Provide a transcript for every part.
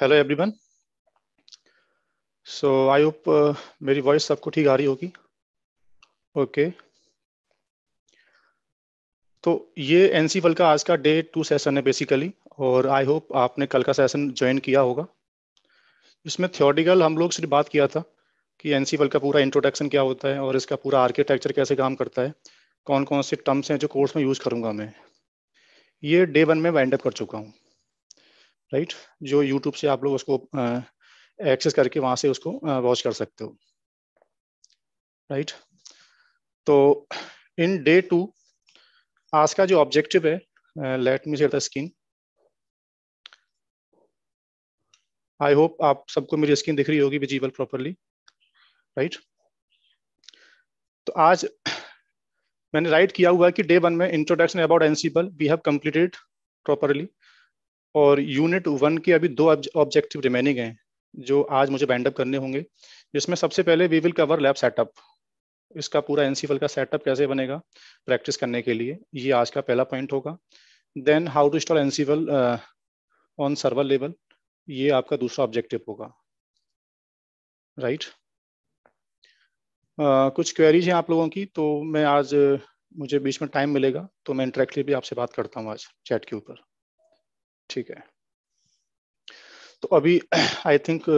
Hello everyone so I hope मेरी voice सबको ठीक आ रही होगी ओके okay. तो ये एन सी का आज का डे टू सेशन है बेसिकली और आई होप आपने कल का सेशन ज्वाइन किया होगा इसमें थियोटिकल हम लोग सिर्फ बात किया था कि एन सी का पूरा इंट्रोडक्शन क्या होता है और इसका पूरा आर्किटेक्चर कैसे काम करता है कौन कौन से टर्म्स हैं जो कोर्स में यूज़ करूँगा मैं ये डे वन में वाइंड अप कर चुका हूँ राइट जो यूट्यूब से आप लोग उसको एक्सेस करके वहां से उसको वॉच कर सकते हो राइट तो इन डे टू आज का जो ऑब्जेक्टिव है let me share the screen I hope आप सबको मेरी स्क्रीन दिख रही होगी विजिबल प्रॉपरली राइट तो आज मैंने राइट किया हुआ है कि डे वन में introduction about Ansible we have completed properly और यूनिट वन के अभी दो ऑब्जेक्टिव रिमेनिंग हैं जो आज मुझे बैंड अप करने होंगे जिसमें सबसे पहले we will cover lab setup इसका पूरा एनसीफल का सेटअप कैसे बनेगा प्रैक्टिस करने के लिए ये आज का पहला पॉइंट होगा then how to install Ansible on server level ये आपका दूसरा ऑब्जेक्टिव होगा राइट right? Uh, कुछ क्वेरीज हैं आप लोगों की तो मैं आज मुझे बीच में टाइम मिलेगा तो मैं इंटरेक्टली भी आपसे बात करता हूँ आज चैट के ऊपर ठीक है तो अभी आई थिंक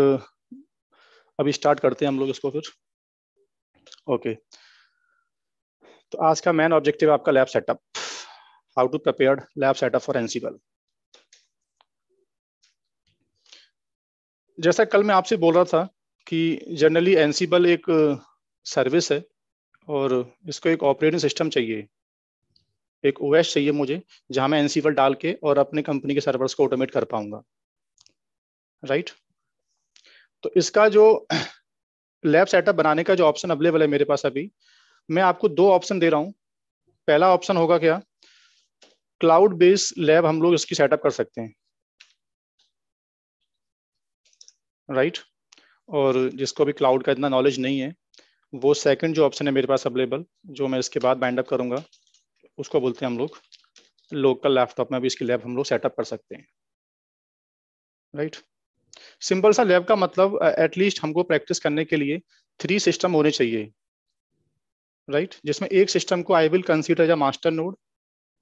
अभी स्टार्ट करते हैं हम लोग इसको फिर ओके okay. तो आज का मेन ऑब्जेक्टिव आपका lab setup how to prepare lab setup for Ansible जैसा कल मैं आपसे बोल रहा था कि जनरली एनसीबल एक सर्विस है और इसको एक ऑपरेटिंग सिस्टम चाहिए एक ओ चाहिए मुझे जहां मैं एनसीफल डाल के और अपने कंपनी के सर्वर्स को ऑटोमेट कर पाऊंगा राइट तो इसका जो लैब सेटअप बनाने का जो ऑप्शन अवेलेबल है मेरे पास अभी मैं आपको दो ऑप्शन दे रहा हूँ पहला ऑप्शन होगा क्या क्लाउड बेस्ड लैब हम लोग इसकी सेटअप कर सकते हैं राइट right? और जिसको भी क्लाउड का इतना नॉलेज नहीं है वो सेकंड जो ऑप्शन है मेरे पास अवेलेबल जो मैं इसके बाद बाइंड अप करूंगा उसको बोलते हैं हम लोग लोकल लैपटॉप में भी इसकी लैब हम लोग सेटअप कर सकते हैं राइट right? सिंपल सा लैब का मतलब एटलीस्ट हमको प्रैक्टिस करने के लिए थ्री सिस्टम होने चाहिए राइट right? जिसमें एक सिस्टम को I will consider as a master node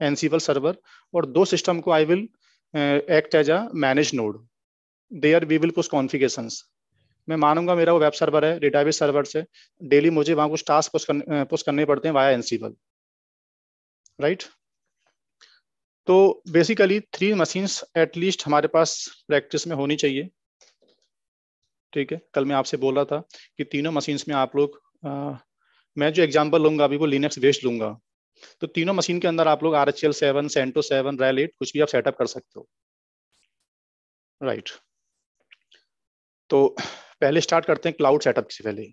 Ansible server और दो सिस्टम को I will act as a manage node they are we will कुछ कॉन्फिगेशन मैं मानूंगा मेरा वो वेब सर्वर है डेटाबेस सर्वर से डेली मुझे वहाँ कुछ टास्क पुस्ट करने करने पड़ते हैं वाया एनसीबल राइट तो बेसिकली थ्री मशीन्स एटलीस्ट हमारे पास प्रैक्टिस में होनी चाहिए ठीक है कल मैं आपसे बोल रहा था कि तीनों मशीन्स में आप लोग आ, मैं जो एग्जांपल लूंगा अभी वो लिनक्स बेस्ड लूंगा तो तीनों मशीन के अंदर आप लोग R H L seven CentOS seven रेल एट कुछ भी आप सेटअप कर सकते हो राइट तो पहले स्टार्ट करते हैं क्लाउड सेटअप से पहले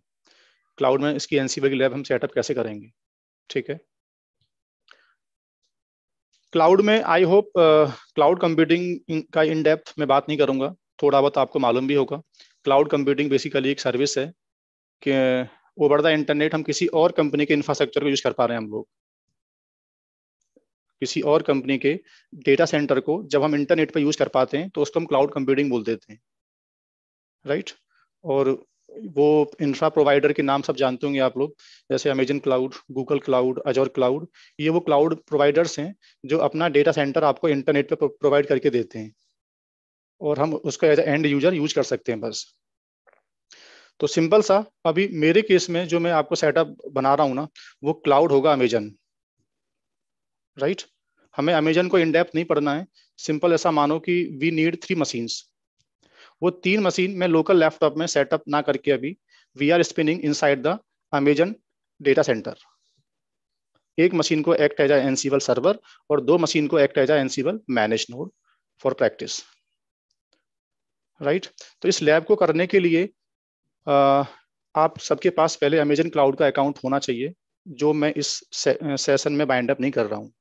क्लाउड में इसकी एनसीबी की लैब हम सेटअप कैसे करेंगे ठीक है क्लाउड में आई होप क्लाउड कंप्यूटिंग का इन डेप्थ मैं बात नहीं करूंगा थोड़ा बहुत आपको मालूम भी होगा क्लाउड कंप्यूटिंग बेसिकली एक सर्विस है कि ओवर द इंटरनेट हम किसी और कंपनी के इंफ्रास्ट्रक्चर को यूज कर पा रहे हैं हम लोग किसी और कंपनी के डेटा सेंटर को जब हम इंटरनेट पर यूज कर पाते हैं तो उसको हम क्लाउड कंप्यूटिंग बोल देते हैं राइट और वो इंफ्रा प्रोवाइडर के नाम सब जानते होंगे आप लोग जैसे Amazon cloud Google cloud Azure cloud ये वो क्लाउड प्रोवाइडर्स हैं जो अपना डेटा सेंटर आपको इंटरनेट पर प्रोवाइड करके देते हैं और हम उसका एज एंड यूजर यूज कर सकते हैं बस तो सिंपल सा अभी मेरे केस में जो मैं आपको सेटअप बना रहा हूँ ना वो क्लाउड होगा अमेजन राइट हमें अमेजन को इनडेप्थ नहीं पढ़ना है सिंपल ऐसा मानो कि वी नीड थ्री मशीन्स वो तीन मशीन में लोकल लैपटॉप में सेटअप ना करके अभी we are spinning inside the Amazon data center एक मशीन को एक्ट एज एनसीबल सर्वर और दो मशीन को act as Ansible manage node for practice right तो इस लैब को करने के लिए आ, आप सबके पास पहले अमेजन क्लाउड का अकाउंट होना चाहिए जो मैं इस से, सेशन में बाइंड अप नहीं कर रहा हूँ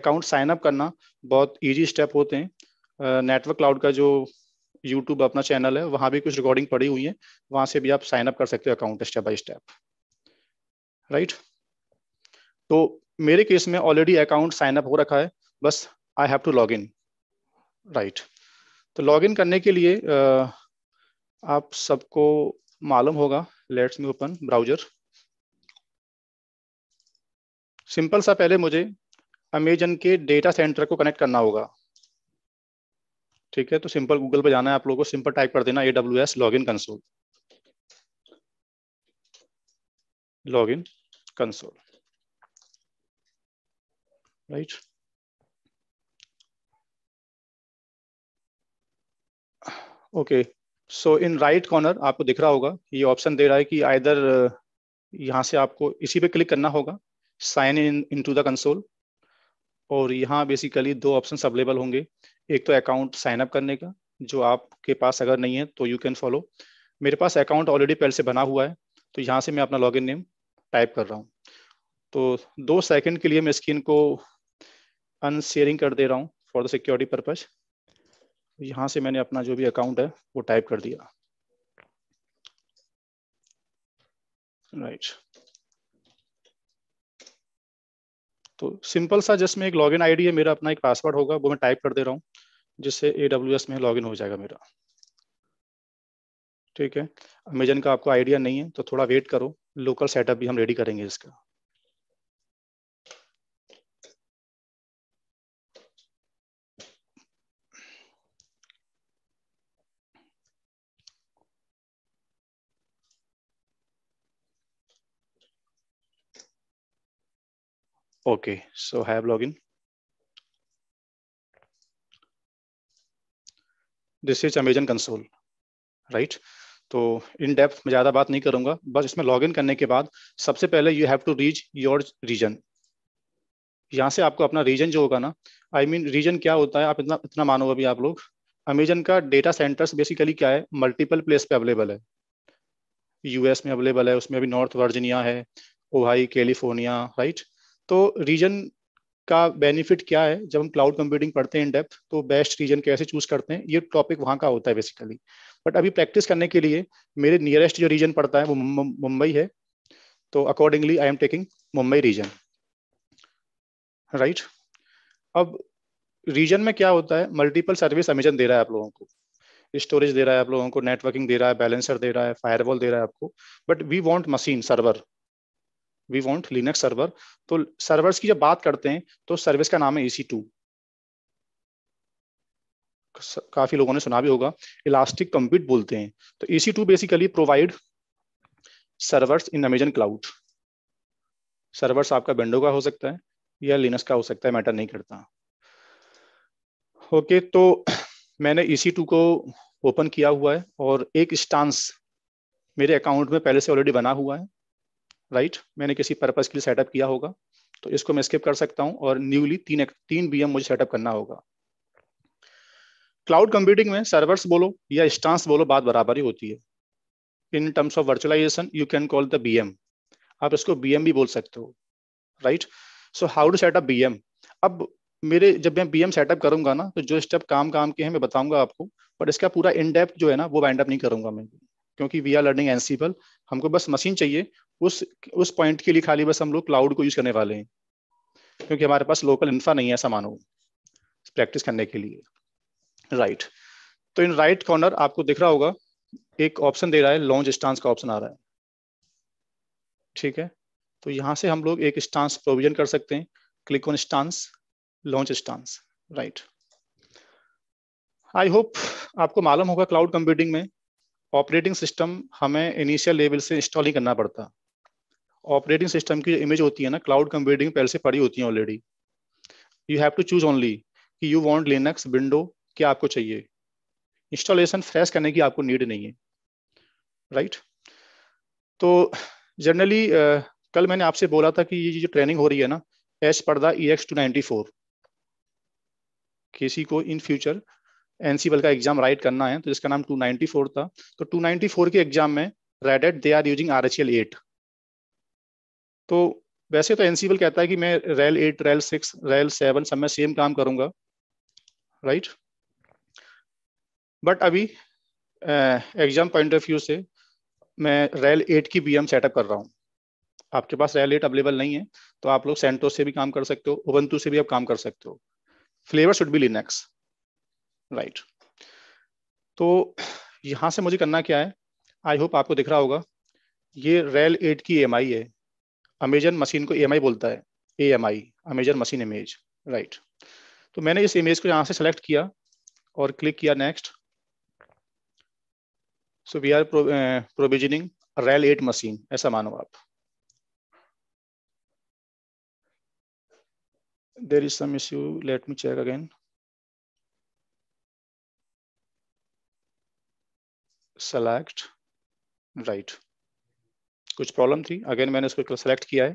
अकाउंट साइन अप करना बहुत इजी स्टेप होते हैं नेटवर्क क्लाउड का जो यूट्यूब अपना चैनल है वहां भी कुछ रिकॉर्डिंग पड़ी हुई है वहां से भी आप साइन अप कर सकते हो account step by step right तो मेरे केस में ऑलरेडी अकाउंट साइन अप हो रखा है बस I have to log in right तो लॉग इन करने के लिए आप सबको मालूम होगा let's me open browser simple सा पहले मुझे अमेजन के डेटा सेंटर को कनेक्ट करना होगा ठीक है तो सिंपल गूगल पे जाना है आप लोगों को सिंपल टाइप कर देना A W S log in console log in console right okay so in right corner आपको दिख रहा होगा ये ऑप्शन दे रहा है कि आइदर uh, यहां से आपको इसी पे क्लिक करना होगा sign in into the console और यहाँ बेसिकली दो ऑप्शन अवेलेबल होंगे एक तो अकाउंट साइनअप करने का जो आपके पास अगर नहीं है तो यू कैन फॉलो मेरे पास अकाउंट ऑलरेडी पहले से बना हुआ है तो यहाँ से मैं अपना लॉगिन नेम टाइप कर रहा हूँ तो दो सेकंड के लिए मैं स्क्रीन को अनशेयरिंग कर दे रहा हूँ फॉर द सिक्योरिटी पर्पज यहाँ से मैंने अपना जो भी अकाउंट है वो टाइप कर दिया राइट right. तो सिंपल सा जस्ट में एक लॉगिन आईडी है मेरा अपना एक पासवर्ड होगा वो मैं टाइप कर दे रहा हूँ जिससे ए में लॉगिन हो जाएगा मेरा ठीक है अमेजन का आपको आइडिया नहीं है तो थोड़ा वेट करो लोकल सेटअप भी हम रेडी करेंगे इसका okay so have log in this is Amazon console right तो इन डेप्थ में ज़्यादा बात नहीं करूंगा बस इसमें लॉग इन करने के बाद सबसे पहले you have to reach your region यहाँ से आपको अपना रीजन जो होगा ना आई मीन रीजन क्या होता है आप इतना इतना मानो अभी आप लोग अमेजन का डेटा सेंटर्स बेसिकली क्या है मल्टीपल प्लेस पे अवेलेबल है यूएस में अवेलेबल है उसमें अभी नॉर्थ वर्जीनिया है ओहाई कैलिफोर्निया राइट तो रीजन का बेनिफिट क्या है जब हम क्लाउड कंप्यूटिंग पढ़ते हैं इन डेप्थ तो बेस्ट रीजन कैसे चूज करते हैं ये टॉपिक वहाँ का होता है बेसिकली बट अभी प्रैक्टिस करने के लिए मेरे नियरेस्ट जो रीजन पड़ता है वो मुंबई है तो accordingly I am taking Mumbai region right अब रीजन में क्या होता है मल्टीपल सर्विस अमेजन दे रहा है आप लोगों को स्टोरेज दे रहा है आप लोगों को नेटवर्किंग दे रहा है बैलेंसर दे रहा है फायरवॉल दे रहा है आपको but we want machine server we want Linux server तो सर्वर्स की जब बात करते हैं तो सर्विस का नाम है ई टू काफी लोगों ने सुना भी होगा इलास्टिक कंप्यूट बोलते हैं तो E two basically provide servers in Amazon cloud servers आपका विंडो का हो सकता है या लिनक्स का हो सकता है मैटर नहीं करता ओके तो मैंने ई टू को ओपन किया हुआ है और एक स्टांस मेरे अकाउंट में पहले से ऑलरेडी बना हुआ है राइट right? मैंने किसी पर्पज के लिए सेटअप किया होगा तो इसको मैं स्किप कर सकता हूँ और न्यूली तीन तीन बी मुझे सेटअप करना होगा क्लाउड कंप्यूटिंग में सर्वर्स बोलो या स्टांस बोलो बात बराबर ही होती है in terms of virtualization you can call the B आप इसको बी भी बोल सकते हो right so how to setup B अब मेरे जब मैं बी सेटअप करूंगा ना तो जो स्टेप काम काम के हैं मैं बताऊंगा आपको बट इसका पूरा इन डेप्थ जो है ना वो वाइंड अप नहीं करूंगा मैं क्योंकि वी आर लर्निंग एनसीबल हमको बस मशीन चाहिए उस उस पॉइंट के लिए खाली बस हम लोग क्लाउड को यूज करने वाले हैं क्योंकि हमारे पास लोकल इंफ्रा नहीं है सामान प्रैक्टिस करने के लिए राइट तो इन राइट कॉर्नर आपको दिख रहा होगा एक ऑप्शन दे रहा है लॉन्च स्टांस का ऑप्शन आ रहा है ठीक है तो यहां से हम लोग एक स्टांस प्रोविजन कर सकते हैं click on instance launch instance right I hope आपको मालूम होगा क्लाउड कंप्यूटिंग में ऑपरेटिंग सिस्टम हमें इनिशियल लेवल से इंस्टॉल ही करना पड़ता ऑपरेटिंग सिस्टम की इमेज होती है ना क्लाउड कंप्यूटिंग पहले से पड़ी होती है already you have to choose only कि यू वांट लिनक्स विंडो क्या आपको चाहिए इंस्टॉलेशन फ्रेश करने की आपको नीड नहीं है राइट right? तो जनरली uh, कल मैंने आपसे बोला था कि ये जो ट्रेनिंग हो रही है ना एच पर्दा E X two ninety four किसी को इन फ्यूचर एनसीबल का एग्जाम राइट करना है तो जिसका नाम 294 था तो 294 के एग्जाम में रेडेट they are using are H L eight तो वैसे तो एनसीबल e कहता है कि मैं rail eight rail six rail seven सब में सेम काम करूंगा राइट बट अभी एग्जाम पॉइंट ऑफ व्यू से मैं रेल एट की बी सेटअप कर रहा हूं आपके पास रेल एट अवेलेबल नहीं है तो आप लोग सेंटो से भी काम कर सकते हो ओबंतु से भी आप काम कर सकते हो flavour should be Linux right तो यहां से मुझे करना क्या है आई होप आपको दिख रहा होगा ये रेल एट की एम e है अमेजन मशीन को ए e बोलता है A M I Amazon machine image right तो मैंने इस इमेज को यहाँ से सेलेक्ट किया और क्लिक किया next so we are provisioning रेल एट मशीन ऐसा मानो आप there is some let me check again select right right कुछ प्रॉब्लम थी अगेन मैंने उसको सेलेक्ट किया है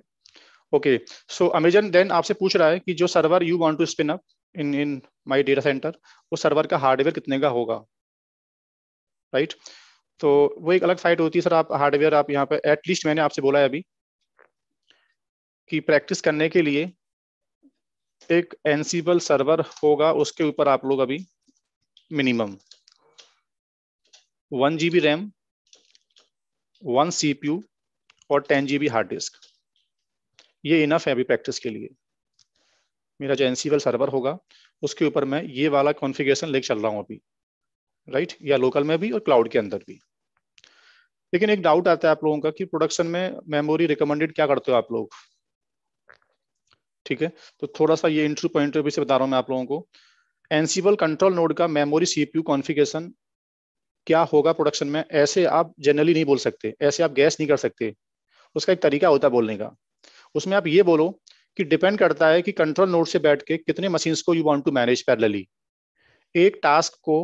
ओके सो अमेजन देन आपसे पूछ रहा है कि जो server you want to spin up in in my data center उस सर्वर का हार्डवेयर कितने का होगा राइट right? तो वो एक अलग साइट होती है सर आप हार्डवेयर आप यहाँ पर एटलीस्ट मैंने आपसे बोला है अभी कि प्रैक्टिस करने के लिए एक एनसीबल सर्वर होगा उसके ऊपर आप लोग अभी minimum one G B RAM one C P U और ten G B hard disk ये इनफ है अभी प्रैक्टिस के लिए मेरा जो एनसीवल सर्वर होगा उसके ऊपर मैं ये वाला कॉन्फ़िगरेशन लेके चल रहा हूँ अभी राइट या लोकल में भी और क्लाउड के अंदर भी लेकिन एक डाउट आता है आप लोगों का कि प्रोडक्शन में मेमोरी रिकमेंडेड क्या करते हो आप लोग ठीक है तो थोड़ा सा ये इंट्री पॉइंट से बता रहा हूँ मैं आप लोगों को एनसीबल कंट्रोल नोड का मेमोरी सीपीयू कॉन्फ़िगरेशन क्या होगा प्रोडक्शन में ऐसे आप जनरली नहीं बोल सकते ऐसे आप गैस नहीं कर सकते उसका एक तरीका होता है बोलने का उसमें आप ये बोलो कि डिपेंड करता है कि कंट्रोल नोट से बैठ के कितने मशीन्स को you want to manage parallelly एक टास्क को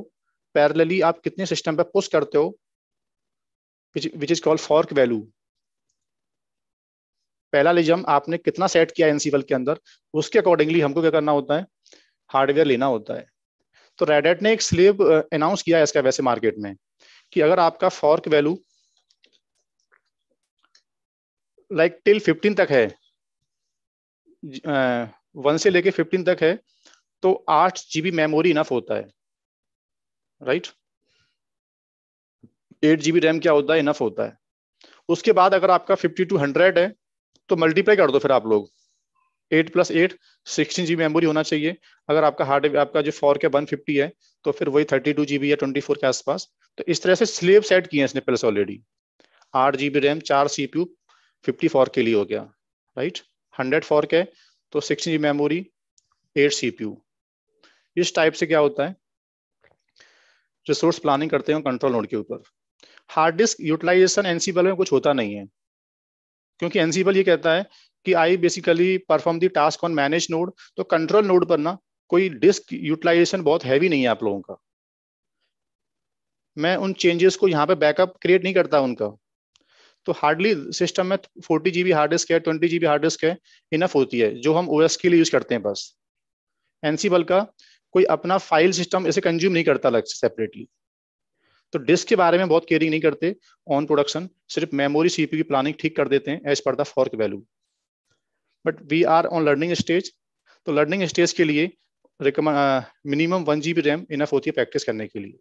पैरेलली आप कितने सिस्टम पे पुश करते हो which is called fork value parallelism आपने कितना सेट किया एनसीवल के अंदर उसके अकॉर्डिंगली हमको क्या करना होता है हार्डवेयर लेना होता है तो रेडेट ने एक स्लेब अनाउंस uh, किया है इसका वैसे मार्केट में कि अगर आपका fork value like till fifteen तक है वन से लेके फिफ्टीन तक है तो आठ जीबी मेमोरी इनफ होता है राइट एट जीबी रैम क्या होता है इनफ होता है उसके बाद अगर आपका फिफ्टी टू हंड्रेड है तो मल्टीप्लाई कर दो फिर आप लोग eight plus eight sixteen G memory होना चाहिए अगर आपका हार्ड आपका जो फोर के वन फिफ्टी है तो फिर वही थर्टी टू जीबी या ट्वेंटी फोर के आसपास तो इस तरह से स्लेव सेट किए हैं इसने पहले ऑलरेडी आठ जीबी रैम चार सीपीयू फिफ्टी फोर के लिए हो गया राइट हंड्रेड फोर के तो six G memory eight C इस टाइप से क्या होता है रिसोर्स प्लानिंग करते हैं कंट्रोल नोड के ऊपर हार्ड डिस्क यूटिलाइजेशन एनसीबल में कुछ होता नहीं है क्योंकि एनसीबल ये कहता है कि I basically perform the task on manage node तो कंट्रोल नोड पर ना कोई डिस्क यूटिलाइजेशन बहुत हैवी नहीं है आप लोगों का मैं उन चेंजेस को यहाँ पे बैकअप क्रिएट नहीं करता उनका तो हार्डली सिस्टम में फोर्टी जीबी हार्ड डिस्क है ट्वेंटी जीबी हार्ड डिस्क है इनफ होती है जो हम ओएस के लिए यूज करते हैं बस एनसीबल का कोई अपना फाइल सिस्टम इसे कंज्यूम नहीं करता अलग से सेपरेटली तो डिस्क के बारे में बहुत केयरिंग नहीं करते ऑन प्रोडक्शन सिर्फ मेमोरी सीपी की प्लानिंग ठीक कर देते हैं as per the fork value but we are on learning stage तो लर्निंग स्टेज के लिए minimum one G B RAM enough होती है प्रैक्टिस करने के लिए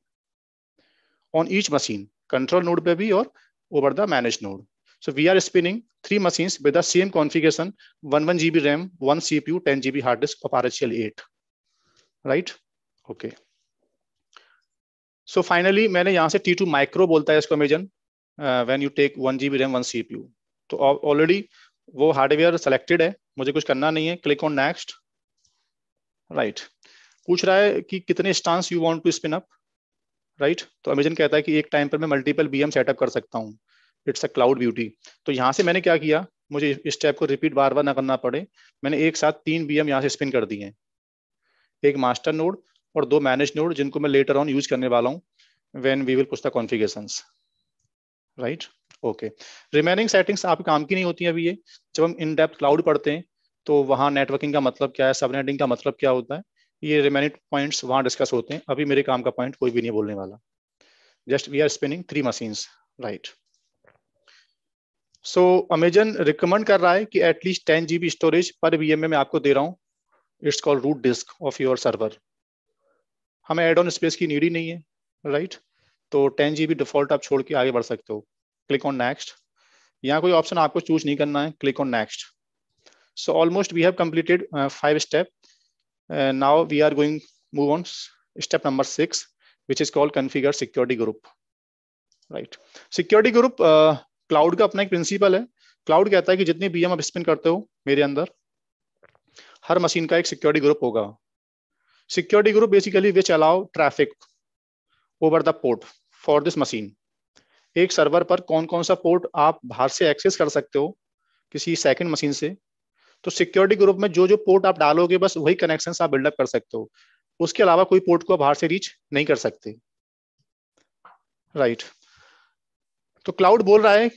on each machine control node पे भी और over the managed node. So we are spinning three machines with the same configuration, one one GB RAM, one CPU, ten GB hard disk of eight, right? Okay. So finally मैंने यहाँ से T2 micro बोलता है इसको Amazon when you take one G B RAM one C तो already वो hardware selected है मुझे कुछ करना नहीं है क्लिक ऑन नेक्स्ट राइट पूछ रहा है कि कितने instance you want to spin up right तो अमेजन कहता है कि एक टाइम पर मैं मल्टीपल बी सेटअप कर सकता हूँ इट्स अ क्लाउड ब्यूटी तो यहाँ से मैंने क्या किया मुझे इस स्टेप को रिपीट बार बार ना करना पड़े मैंने एक साथ तीन बी यहाँ से स्पिन कर दिए हैं एक मास्टर नोड और दो मैनेज नोड जिनको मैं लेटर ऑन यूज करने वाला हूँ वेन वी विल कुछ configuration right okay remaining settings आपके काम की नहीं होती है अभी ये जब हम इन डेप्थ क्लाउड पढ़ते हैं तो वहाँ नेटवर्किंग का मतलब क्या है सबनेटिंग का मतलब क्या होता है ये रिमेनिट पॉइंट्स वहाँ डिस्कस होते हैं अभी मेरे काम का पॉइंट कोई भी नहीं बोलने वाला just we are spinning three machine right so Amazon recommend कर रहा है कि एटलीस्ट टेन जी स्टोरेज पर वी में आपको दे रहा हूँ it's call root disk of your server हमें एड ऑन स्पेस की नीड ही नहीं है राइट तो टेन जी डिफॉल्ट आप छोड़ के आगे बढ़ सकते हो क्लिक ऑन नेक्स्ट यहाँ कोई ऑप्शन आपको चूज नहीं करना है click on next so almost we have completed five step Uh, now we are going move on step number six, which is called configure security group. Right security group cloud का अपना एक principal है cloud कहता है कि जितनी BM आप spin करते हो मेरे अंदर हर मशीन का एक सिक्योरिटी ग्रुप होगा security group basically which allow traffic over the port for this machine एक सर्वर पर कौन कौन सा पोर्ट आप बाहर से एक्सेस कर सकते हो किसी सेकंड मशीन से तो सिक्योरिटी ग्रुप में जो जो पोर्ट आप डालोगे बस वही कनेक्शन आप बिल्डअप कर सकते हो उसके अलावा कोई पोर्ट को बाहर से रीच नहीं कर सकते राइट तो क्लाउड बोल रहा है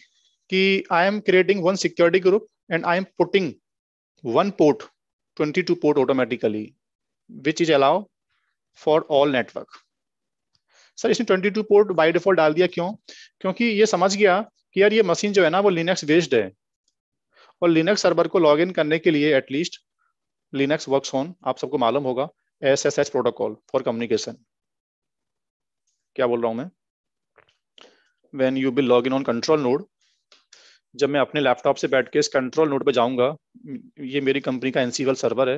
कि I am creating one security group and I am putting one port 22 port automatically which is allow for all network sir इसने 22 पोर्ट बाय डिफॉल्ट डाल दिया क्यों क्योंकि ये समझ गया कि यार ये मशीन जो है ना वो लिनक्स बेस्ड है और लिनक्स सर्वर को लॉग इन करने के लिए एटलीस्ट लिनक्स वर्क ऑन आप सबको मालूम होगा S S S protocol for communication क्या बोल रहा हूं मैं when you will log in on control node जब मैं अपने लैपटॉप से बैठ के इस कंट्रोल नोड पे जाऊंगा ये मेरी कंपनी का एनसीवल सर्वर है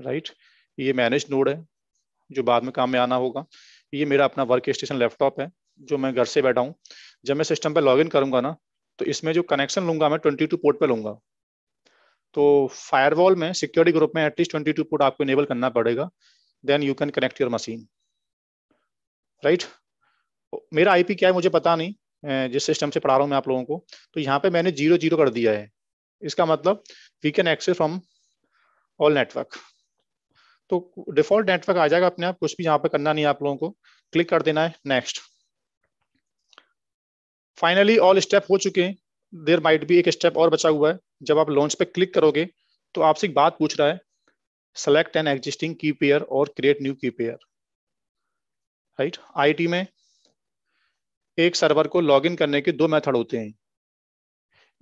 राइट right? ये मैनेज नोड है जो बाद में काम में आना होगा ये मेरा अपना वर्क स्टेशन लैपटॉप है जो मैं घर से बैठा हूँ जब मैं सिस्टम पर इन करूंगा ना तो इसमें जो कनेक्शन लूंगा मैं ट्वेंटी टू पोर्ट पे लूंगा तो फायरवॉल में सिक्योरिटी ग्रुप में एटलीस्ट ट्वेंटी टू पोर्ट आपको इनेबल करना पड़ेगा then you can connect your machine right मेरा आईपी क्या है मुझे पता नहीं जिस सिस्टम से पढ़ा रहा हूँ मैं आप लोगों को तो यहाँ पे मैंने जीरो जीरो कर दिया है इसका मतलब we can access from all network तो डिफॉल्ट नेटवर्क आ जाएगा अपने आप कुछ भी यहाँ पे करना नहीं आप लोगों को क्लिक कर देना है नेक्स्ट फाइनली ऑल स्टेप हो चुके हैं देर माइट भी एक स्टेप और बचा हुआ है जब आप लॉन्च पे क्लिक करोगे तो आपसे एक बात पूछ रहा है select an existing key pair और create new key pair right IT में एक सर्वर को लॉगिन करने के दो मेथड होते हैं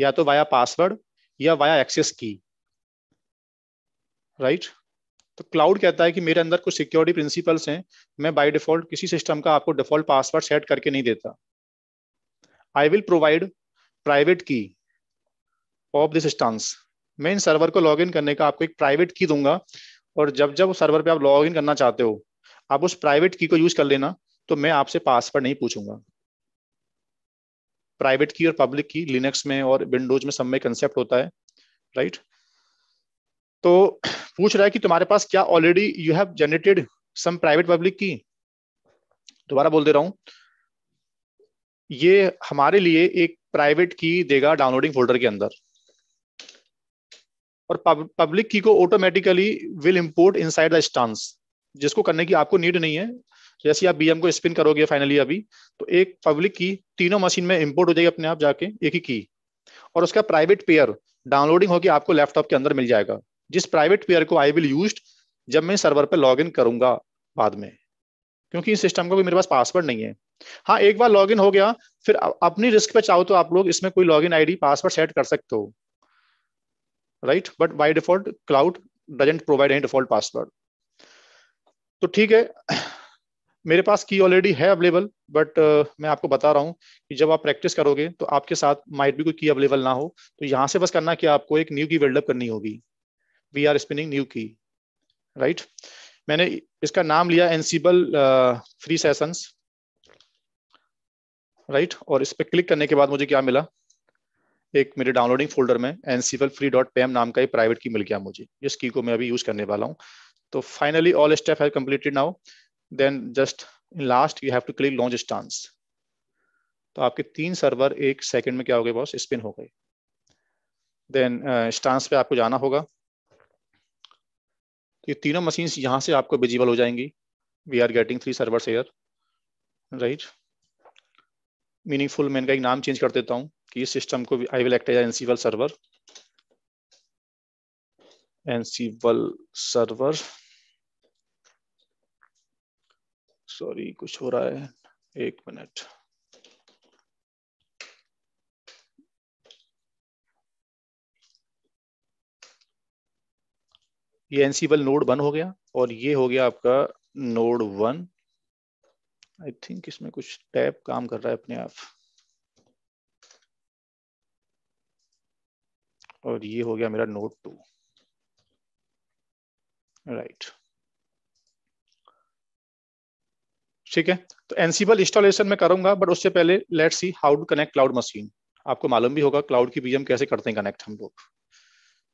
या तो वाया पासवर्ड या वाया एक्सेस की राइट तो क्लाउड कहता है कि मेरे अंदर कुछ सिक्योरिटी प्रिंसिपल्स हैं मैं बाय डिफॉल्ट किसी सिस्टम का आपको डिफॉल्ट पासवर्ड सेट करके नहीं देता I will provide private key of this instance मैं इन सर्वर को लॉग इन करने का आपको एक प्राइवेट की दूंगा और जब जब सर्वर पे आप लॉग इन करना चाहते हो आप उस प्राइवेट की को यूज कर लेना तो मैं आपसे पासवर्ड नहीं पूछूंगा प्राइवेट की और पब्लिक की लिनक्स में और विंडोज में सब में कंसेप्ट होता है राइट तो पूछ रहा है कि तुम्हारे पास क्या already you have generated some private public key दोबारा बोल दे रहा हूँ ये हमारे लिए एक प्राइवेट की देगा डाउनलोडिंग फोल्डर के अंदर और पब्लिक की को automatically will import inside the instance जिसको करने की आपको नीड नहीं है जैसे आप बीएम को स्पिन करोगे फाइनली अभी तो एक पब्लिक की तीनों मशीन में इम्पोर्ट हो जाएगी अपने आप जाके एक ही की और उसका प्राइवेट पेयर डाउनलोडिंग होकर आपको लैपटॉप के अंदर मिल जाएगा जिस प्राइवेट पेयर को आई विल यूज जब मैं सर्वर पर लॉग इन करूंगा बाद में क्योंकि इस सिस्टम का भी मेरे पास पासवर्ड नहीं है हाँ एक बार लॉगिन हो गया फिर अपनी रिस्क पे चाहो तो आप लोग इसमें कोई लॉगिन आईडी पासवर्ड सेट कर सकते हो right but by default cloud doesn't provide any default password तो ठीक है मेरे पास की ऑलरेडी है अवेलेबल बट uh, मैं आपको बता रहा हूँ कि जब आप प्रैक्टिस करोगे तो आपके साथ माइट भी कोई की अवेलेबल ना हो तो यहाँ से बस करना कि आपको एक न्यू की बिल्डअप करनी होगी we are spinning new key right right? मैंने इसका नाम लिया एनसीबल फ्री सेशंस राइट और इस पर क्लिक करने के बाद मुझे क्या मिला एक मेरे डाउनलोडिंग फोल्डर में एनसीबल फ्री डॉट पे नाम का एक प्राइवेट की मिल गया मुझे इस की को मैं अभी यूज करने वाला हूँ तो फाइनली ऑल स्टेप है completed now then just last you have to click launch instance तो आपके तीन सर्वर एक सेकंड में क्या हो गए बॉस स्पिन हो गए देन स्टांस uh, पे आपको जाना होगा तो ये तीनों मशीन यहाँ से आपको विजिबल हो जाएंगी we are getting three server here right meaningful मैं इनका एक नाम चेंज कर देता हूँ कि इस सिस्टम को I will act as Ansible server Ansible server sorry कुछ हो रहा है एक मिनट ये एनसीबल नोड वन हो गया और ये हो गया आपका नोड वन आई थिंक इसमें कुछ टैप काम कर रहा है अपने आप और ये हो गया मेरा नोड टू राइट ठीक है तो एनसीबल इंस्टॉलेशन में करूंगा बट उससे पहले let's see how to connect cloud machine आपको मालूम भी होगा क्लाउड की बीजम कैसे करते हैं कनेक्ट हम लोग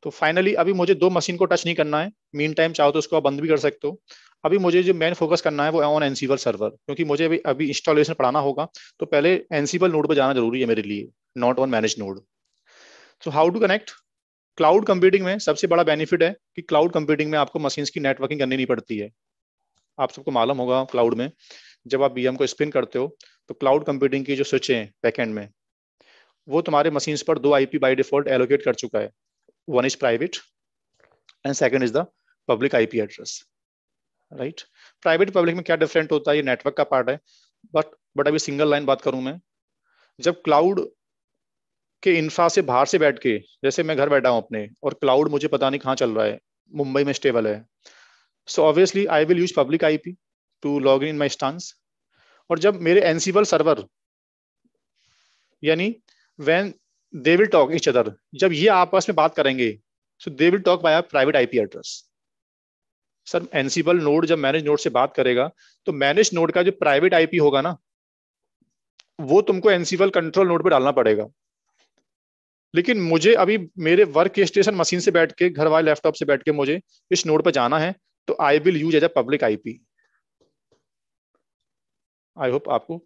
तो फाइनली अभी मुझे दो मशीन को टच नहीं करना है मीन टाइम चाहो तो उसको आप बंद भी कर सकते हो अभी मुझे जो मेन फोकस करना है वो ऑन एनसीबल सर्वर क्योंकि मुझे अभी अभी इंस्टॉलेशन पढ़ाना होगा तो पहले एनसीबल नोड पर जाना जरूरी है मेरे लिए not on manage node so how to connect cloud computing में सबसे बड़ा बेनिफिट है कि क्लाउड कंप्यूटिंग में आपको मशीन्स की नेटवर्किंग करनी नहीं पड़ती है आप सबको मालूम होगा क्लाउड में जब आप बी को स्पिन करते हो तो क्लाउड कंप्यूटिंग की जो स्विचें हैं बैकेंड में वो तुम्हारे मशीन्स पर दो आईपी बाय डिफॉल्ट एलोकेट कर चुका है one is private and second is the public IP address, right? Private public में क्या डिफरेंट होता है ये network का part है but but अभी सिंगल लाइन बात करूं मैं जब क्लाउड के इंफ्रा से बाहर से बैठ के जैसे मैं घर बैठा हूं अपने और क्लाउड मुझे पता नहीं कहाँ चल रहा है मुंबई में स्टेबल है so obviously I will use public IP to log in my instance और जब मेरे एनसीबल सर्वर यानी when they will talk each other जब ये आपस में बात करेंगे so they will talk by private IP address sir Ansible node जब मैनेज नोड से बात करेगा तो मैनेज नोड का जो प्राइवेट आईपी होगा ना वो तुमको एनसीबल कंट्रोल नोड पे डालना पड़ेगा लेकिन मुझे अभी मेरे वर्क स्टेशन मशीन से बैठ के घर वाले लैपटॉप से बैठ के मुझे इस नोड पर जाना है तो I will use as a public IP I hope आपको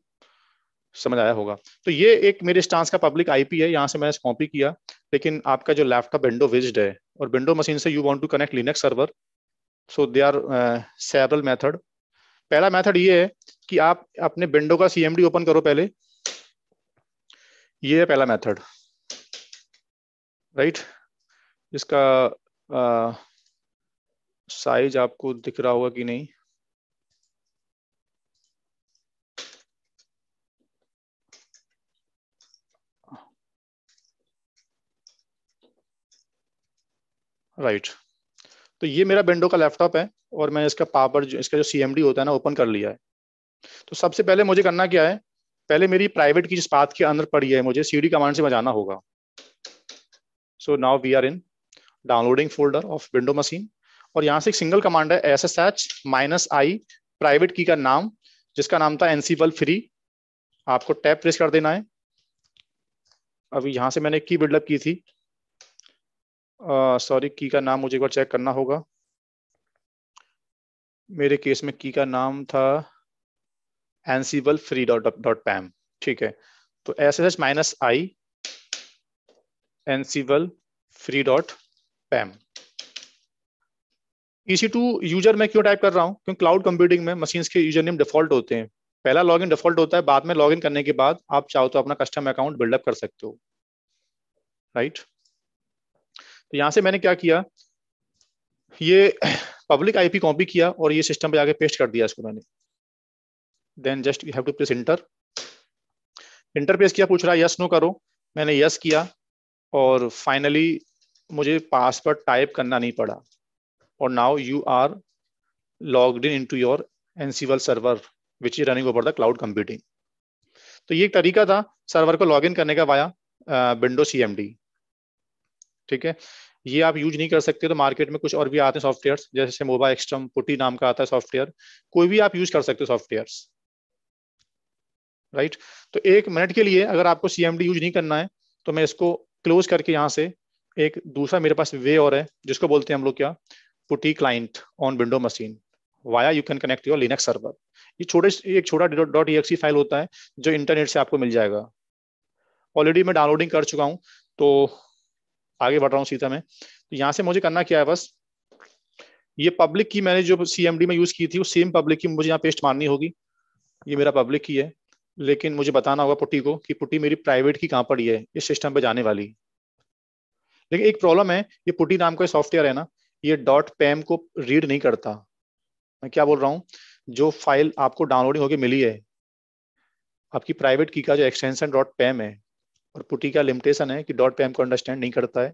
समझ आया होगा तो ये एक मेरे स्टांस का पब्लिक आईपी है यहाँ से मैंने कॉपी किया लेकिन आपका जो लैपटॉप विंडो विज्ड है और विंडो मशीन से you want to connect Linux server so they are several method पहला मेथड ये है कि आप अपने विंडो का सीएमडी ओपन करो पहले ये है पहला मेथड राइट right? इसका साइज uh, आपको दिख रहा होगा कि नहीं राइट तो ये मेरा विंडो का लैपटॉप है और मैंने इसका पावर जो इसका जो सी होता है ना ओपन कर लिया है तो सबसे पहले मुझे करना क्या है पहले मेरी प्राइवेट की जिस पाथ के अंदर पड़ी है मुझे सी कमांड से बजाना होगा so now we are in downloading folder of window machine और यहाँ से एक सिंगल कमांड है S S H minus I private key का नाम जिसका नाम था एनसीबल फ्री आपको टैप प्रेस कर देना है अभी यहाँ से मैंने की बिल्डअप की थी सॉरी की का नाम मुझे एक बार चेक करना होगा मेरे केस में की का नाम था Ansible free dot dot pem ठीक है तो S S H minus I Ansible free dot pem EC two user मैं क्यों टाइप कर रहा हूँ क्योंकि क्लाउड कंप्यूटिंग में मशीन के यूजर नेम डिफॉल्ट होते हैं पहला लॉगिन डिफॉल्ट होता है बाद में लॉगिन करने के बाद आप चाहो तो अपना कस्टम अकाउंट बिल्डअप कर सकते हो राइट right? तो यहां से मैंने क्या किया ये पब्लिक आईपी कॉपी किया और ये सिस्टम पे जाके पेस्ट कर दिया इसको मैंने then just you have to press enter enter press किया पूछ रहा है यस नो करो मैंने यस किया और फाइनली मुझे पासवर्ड टाइप करना नहीं पड़ा और now you are logged in into your Ansible server which is running over the cloud computing तो ये एक तरीका था सर्वर को लॉग करने का via window C M D ठीक है ये आप यूज नहीं कर सकते तो मार्केट में कुछ और भी आते हैं सॉफ्टवेयर जैसे मोबाइल एक्सट्रम पुटी नाम का आता है सॉफ्टवेयर कोई भी आप यूज कर सकते हो सॉफ्टवेयर राइट तो एक मिनट के लिए अगर आपको सीएमडी यूज नहीं करना है तो मैं इसको क्लोज करके यहाँ से एक दूसरा मेरे पास वे और है जिसको बोलते हैं हम लोग क्या PuTTY client on window machine via you can connect your Linux server ये छोटे एक छोटा डॉट ई फाइल होता है जो इंटरनेट से आपको मिल जाएगा ऑलरेडी मैं डाउनलोडिंग कर चुका हूँ तो आगे बढ़ रहा हूँ सीता में तो यहाँ से मुझे करना क्या है बस ये पब्लिक की मैंने जो सी में यूज की थी वो सेम पब्लिक की मुझे यहाँ पेस्ट मारनी होगी ये मेरा पब्लिक की है लेकिन मुझे बताना होगा पुट्टी को कि पुट्टी मेरी प्राइवेट की कहाँ पड़ी है इस सिस्टम पे जाने वाली लेकिन एक प्रॉब्लम है ये पुट्टी नाम का सॉफ्टवेयर है ना ये डॉट पैम को रीड नहीं करता मैं क्या बोल रहा हूँ जो फाइल आपको डाउनलोडिंग होकर मिली है आपकी प्राइवेट की का जो एक्सटेंशन डॉट पैम है और पुटी का लिमिटेशन है कि डॉट पैम को अंडरस्टैंड नहीं करता है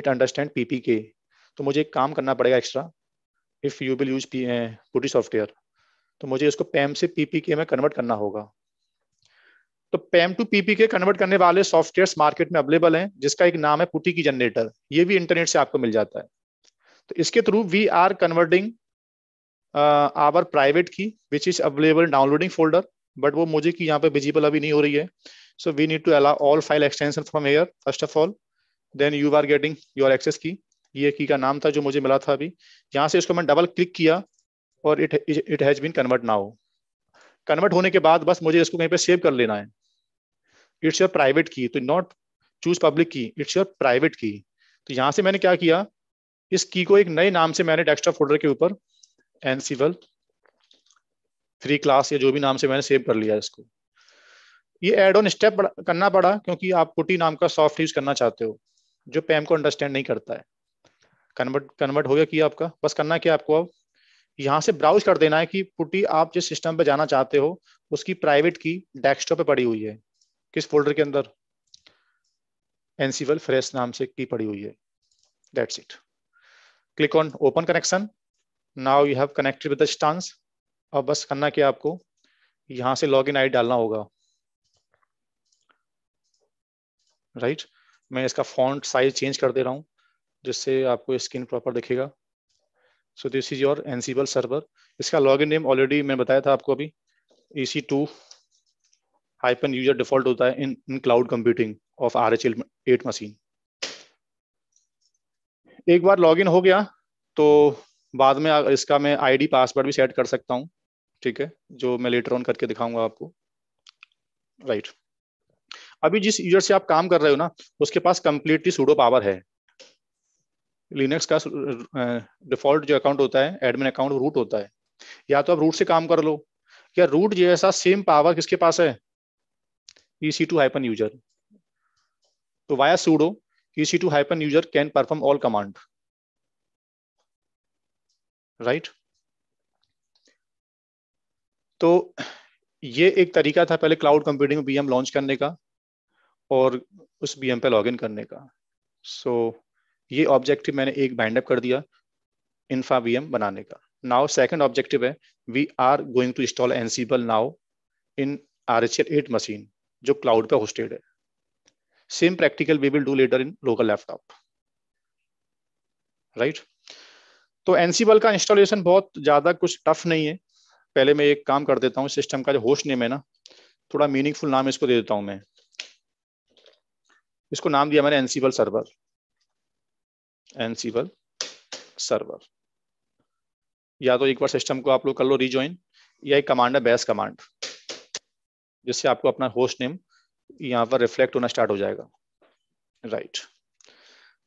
इट अंडरस्टैंड के तो मुझे एक काम करना पड़ेगा extra if you will use PuTTY software तो मुझे इसको पैम से के में कन्वर्ट करना होगा तो पैम टू के कन्वर्ट करने वाले सॉफ्टवेयर मार्केट में अवेलेबल हैं जिसका एक नाम है पुटी की जनरेटर ये भी इंटरनेट से आपको मिल जाता है तो इसके through we are converting our private key which is available downloading folder but वो मुझे की यहाँ पे विजिबल अभी नहीं हो रही है So we need to allow all file extension from here, first of all. Then you are getting your access key. ये की का नाम था जो मुझे मिला था अभी यहाँ से इसको मैं डबल क्लिक किया और it has been convert now convert होने के बाद बस मुझे इसको कहीं पे सेव कर लेना है इट्स योर प्राइवेट की तो not choose public key it's your private key तो यहाँ से मैंने क्या किया इस की को एक नए नाम से मैंने डेस्कटॉप फोल्डर के ऊपर एनसीवल फ्री क्लास या जो भी नाम से मैंने सेव कर लिया इसको ये एड ऑन स्टेप करना पड़ा क्योंकि आप पुटी नाम का सॉफ्ट यूज करना चाहते हो जो पैम को अंडरस्टैंड नहीं करता है कन्वर्ट कन्वर्ट हो गया कि आपका बस करना क्या आपको अब यहाँ से ब्राउज कर देना है कि पुटी आप जिस सिस्टम पे जाना चाहते हो उसकी प्राइवेट की डेस्कटॉप पे पड़ी हुई है किस फोल्डर के अंदर एनसीवल फ्रेश नाम से की पड़ी हुई है that's it click on open connection now you have connected with the instance अब बस करना क्या आपको यहाँ से लॉग इन डालना होगा राइट मैं इसका फॉन्ट साइज चेंज कर दे रहा हूँ जिससे आपको स्क्रीन प्रॉपर दिखेगा so this is your Ansible server इसका लॉगिन नेम ऑलरेडी मैं बताया था आपको अभी E C two hyphen user default होता है in in cloud computing of R H L eight machine एक बार लॉगिन हो गया तो बाद में इसका मैं आईडी पासवर्ड भी सेट कर सकता हूँ ठीक है जो मैं लेटर ऑन करके दिखाऊंगा आपको राइट right. अभी जिस यूजर से आप काम कर रहे हो ना उसके पास कंप्लीटली सूडो पावर है लिनक्स का डिफॉल्ट जो अकाउंट होता है एडमिन अकाउंट रूट होता है या तो आप रूट से काम कर लो या रूट जैसा सेम पावर किसके पास है E C two hyphen user तो via sudo E C two hyphen user can perform all command right तो ये एक तरीका था पहले क्लाउड कंप्यूटिंग में बीएम लॉन्च करने का और उस बी एम पे लॉग करने का सो so, ये ऑब्जेक्टिव मैंने एक बाइंड अप कर दिया इन्फा वी एम बनाने का नाउ सेकंड ऑब्जेक्टिव है we are going to install Ansible now in R H L eight machine जो क्लाउड पे होस्टेड है same practical we will do later in local laptop right तो Ansible का installation बहुत ज़्यादा कुछ टफ नहीं है पहले मैं एक काम कर देता हूँ सिस्टम का जो होस्ट नेम है ना थोड़ा मीनिंगफुल नाम इसको दे देता हूँ मैं इसको नाम दिया मैंने एनसीबल सर्वर एनसीबल सर्वर या तो एक बार सिस्टम को आप लोग कर लो रिज्वाइन या एक कमांड है बेस कमांड जिससे आपको अपना होस्ट नेम यहाँ पर रिफ्लेक्ट होना स्टार्ट हो जाएगा राइट right.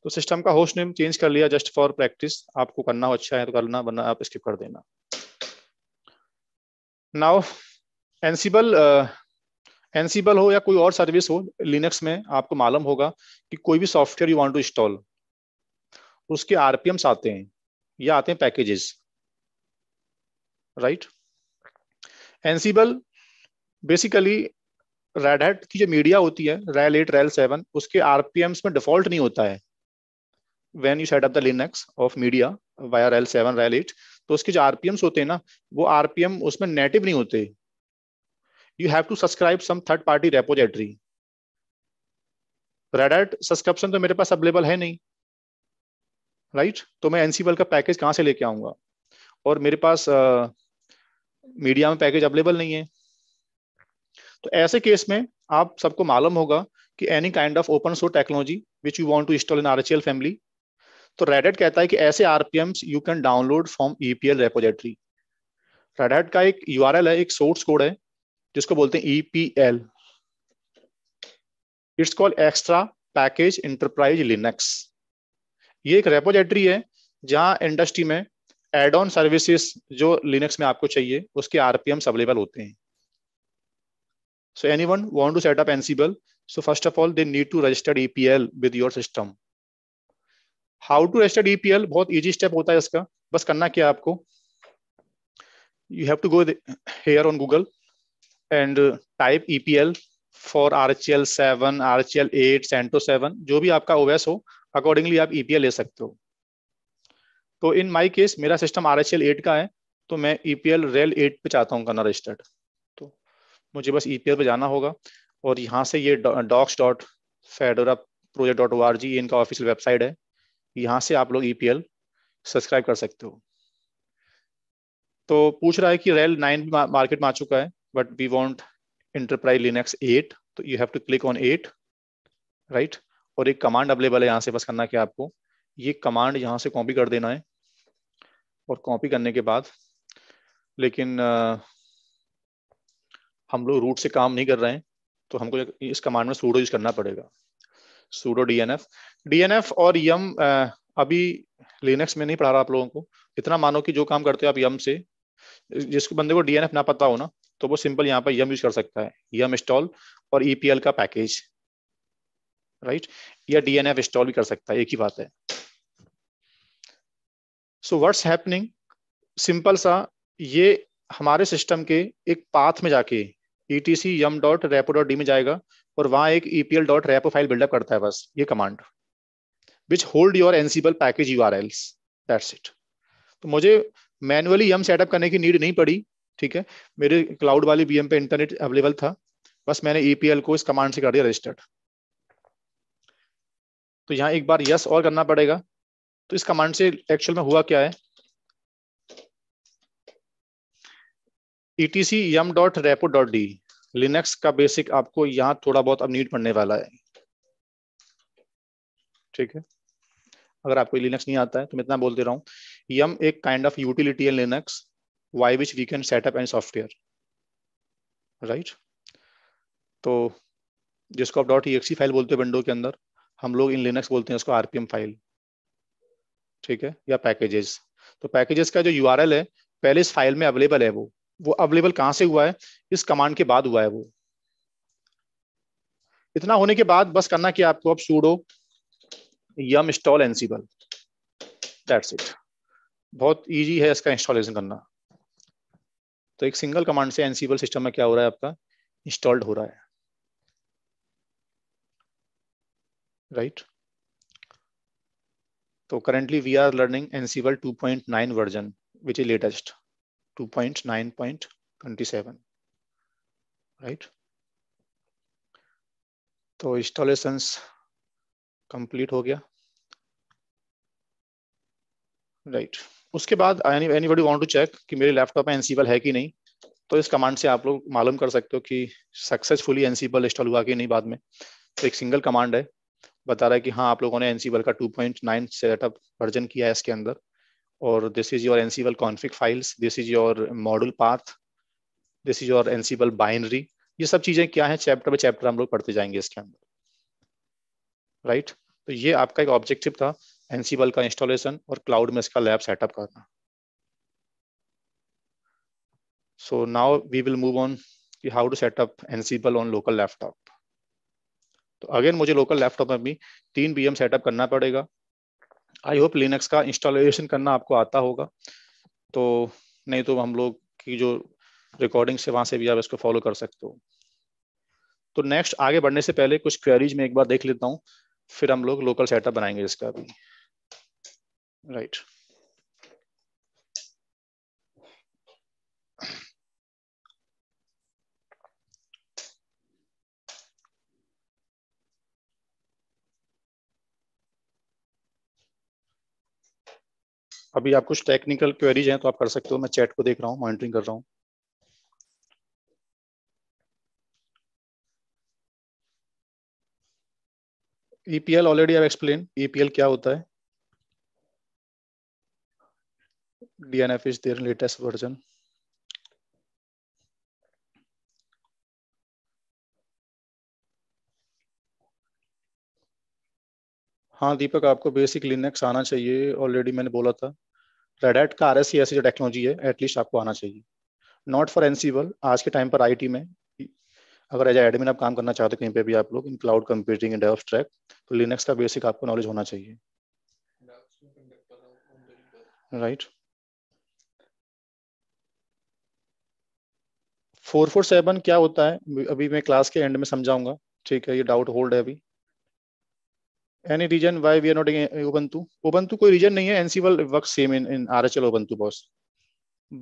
तो सिस्टम का होस्ट नेम चेंज कर लिया जस्ट फॉर प्रैक्टिस आपको करना हो अच्छा है तो करना वरना आप स्किप कर देना नाउ एनसीबल एनसीबल हो या कोई और सर्विस हो लिनक्स में आपको मालूम होगा कि कोई भी software you want to install उसके आरपीएम्स आते हैं या आते हैं packages right Ansible basically red की जो मीडिया होती है रैल एट रैल सेवन उसके आरपीएम्स में डिफॉल्ट नहीं होता है when you set up the Linux of media via realm seven realm eight तो उसके जो आरपीएम्स होते हैं ना वो आरपीएम उसमें नेटिव नहीं होते you have to subscribe some third party repository Red Hat subscription तो मेरे पास अवेलेबल है नहीं राइट right? तो मैं एनसीवल का पैकेज कहाँ से लेके आऊंगा और मेरे पास मीडिया में पैकेज अवेलेबल नहीं है तो ऐसे केस में आप सबको मालूम होगा कि any kind of open source technology which you want to install in R RHEL family तो रेडेट कहता है कि ऐसे RPMs you can download from E P L repository Red Hat का एक यू आर एल है एक सोर्स कोड है जिसको बोलते हैं EPL it's called extra package enterprise Linux ये एक रेपोजेटरी है जहां इंडस्ट्री में एड ऑन सर्विसेस जो लिनक्स में आपको चाहिए उसके आरपीएम अवेलेबल होते हैं so any one want to set up so first of all they need to registered EPL with your system how to registered EPL बहुत ईजी स्टेप होता है इसका बस करना क्या आपको you have to go here on Google R H L seven R H L eight CentOS seven जो भी आपका OS हो अकॉर्डिंगली आप एल e ले सकते हो तो इन माय केस मेरा सिस्टम एल एट का है तो मैं एल रेल एट पे चाहता हूँ करना रजिस्टर्ड तो मुझे बस एल e पे जाना होगा और यहाँ से ये docs dot Fedora project dot O R G इनका ऑफिशियल वेबसाइट है यहाँ से आप लोग ई e सब्सक्राइब कर सकते हो तो पूछ रहा है कि रेल नाइन मार्केट में आ चुका है but we want enterprise linux 8 तो you have to click on 8 right और एक कमांड अवेलेबल है यहाँ से बस करना क्या आपको ये कमांड यहाँ से कॉपी कर देना है और कॉपी करने के बाद लेकिन आ, हम लोग रूट से काम नहीं कर रहे हैं तो हमको इस कमांड में सूडो यूज करना पड़ेगा सूडो डीएनएफ डीएनएफ और यम आ, अभी लिनक्स में नहीं पढ़ा रहा आप लोगों को इतना मानो कि जो काम करते हो आप यम से जिसको बंदे को डीएनएफ ना पता हो ना तो वो सिंपल यहाँ पर यम यूज कर सकता है यम इंस्टॉल और ईपीएल e का पैकेज राइट या डीएनएफ इंस्टॉल भी कर सकता है एक ही बात है सो व्हाट्स हैपनिंग सिंपल सा ये हमारे सिस्टम के एक पाथ में जाके etc yum dot repo dot D में जाएगा और वहां एक EPL dot repo file buildup करता है बस ये command which hold your Ansible package U R Ls that's it तो मुझे मैनुअली यम सेटअप करने की नीड नहीं पड़ी ठीक है मेरे क्लाउड वाले वीएम पे इंटरनेट अवेलेबल था बस मैंने ईपीएल e को इस कमांड से कर दिया रजिस्टर्ड तो यहाँ एक बार यस और करना पड़ेगा तो इस कमांड से एक्चुअल में हुआ क्या है etc yum dot repo dot d Linux का बेसिक आपको यहाँ थोड़ा बहुत अब नीट पड़ने वाला है ठीक है अगर आपको लिनक्स नहीं आता है तो मैं इतना बोलते रहा हूँ यम एक काइंड ऑफ यूटिलिटी है Linux via which we can set up any software, तो जिसको आप डॉट ई फाइल बोलते हैं विंडो के अंदर हम लोग इन लिनक्स बोलते हैं उसको आरपीएम फाइल ठीक है या पैकेजेस तो पैकेजेस का जो यू है पहले इस फाइल में अवेलेबल है वो वो अवेलेबल कहाँ से हुआ है इस कमांड के बाद हुआ है वो इतना होने के बाद बस करना क्या आपको अब sudo yum install Ansible that's it बहुत इजी है इसका इंस्टॉलेशन करना तो एक सिंगल कमांड से एनसीबल सिस्टम में क्या हो रहा है आपका इंस्टॉल्ड हो रहा है राइट right? तो currently we are learning Ansible 2.9 version which is latest 2.9.27 right तो इंस्टॉलेशन कंप्लीट हो गया राइट right. उसके बाद बडी वॉन्ट टू चेक कि मेरे लैपटॉप में एनसीबल है कि नहीं तो इस कमांड से आप लोग मालूम कर सकते हो कि सक्सेसफुली एनसीबल इंस्टॉल हुआ कि नहीं बाद में तो एक सिंगल कमांड है बता रहा है कि हाँ आप लोगों ने एनसीबल का 2.9 सेटअप वर्जन किया है इसके अंदर और this is your Ansible config files this is your model path this is your Ansible binary ये सब चीजें क्या है चैप्टर बाई चैप्टर हम लोग पढ़ते जाएंगे इसके अंदर राइट right? तो ये आपका एक ऑब्जेक्टिव था एनसीबल का इंस्टॉलेशन और क्लाउड में इसका लैब सेटअप करना so now we will move on कि how to setup Ansible on local laptop तो अगेन मुझे लोकल लैपटॉप में भी तीन बी सेटअप करना पड़ेगा आई होप लिनक्स का इंस्टॉलेशन करना आपको आता होगा तो नहीं तो हम लोग की जो रिकॉर्डिंग से वहां से भी आप इसको फॉलो कर सकते हो तो नेक्स्ट आगे बढ़ने से पहले कुछ क्वेरीज में एक बार देख लेता हूँ फिर हम लोग लोकल सेटअप बनाएंगे इसका भी Right. अभी आप कुछ टेक्निकल क्वेरीज हैं तो आप कर सकते हो मैं चैट को देख रहा हूं मॉनिटरिंग कर रहा हूं EPL already I explain EPL क्या होता है DNF is their latest version. हाँ दीपक आपको बेसिक लिनक्स आना चाहिए ऑलरेडी मैंने बोला था रेडेट का आर एस ऐसी जो टेक्नोलॉजी है एटलीस्ट आपको आना चाहिए नॉट फॉर एनसीबल आज के टाइम पर आईटी में अगर एज एडमिन आप काम करना चाहते कहीं पे भी आप लोग in cloud computing in track तो लिनक्स का बेसिक आपको नॉलेज होना चाहिए right right? Four four seven क्या होता है अभी मैं क्लास के एंड में समझाऊंगा ठीक है ये डाउट होल्ड है अभी any reason why we are not Ubuntu Ubuntu कोई रीजन नहीं है Ansible work same in in L Ubuntu boss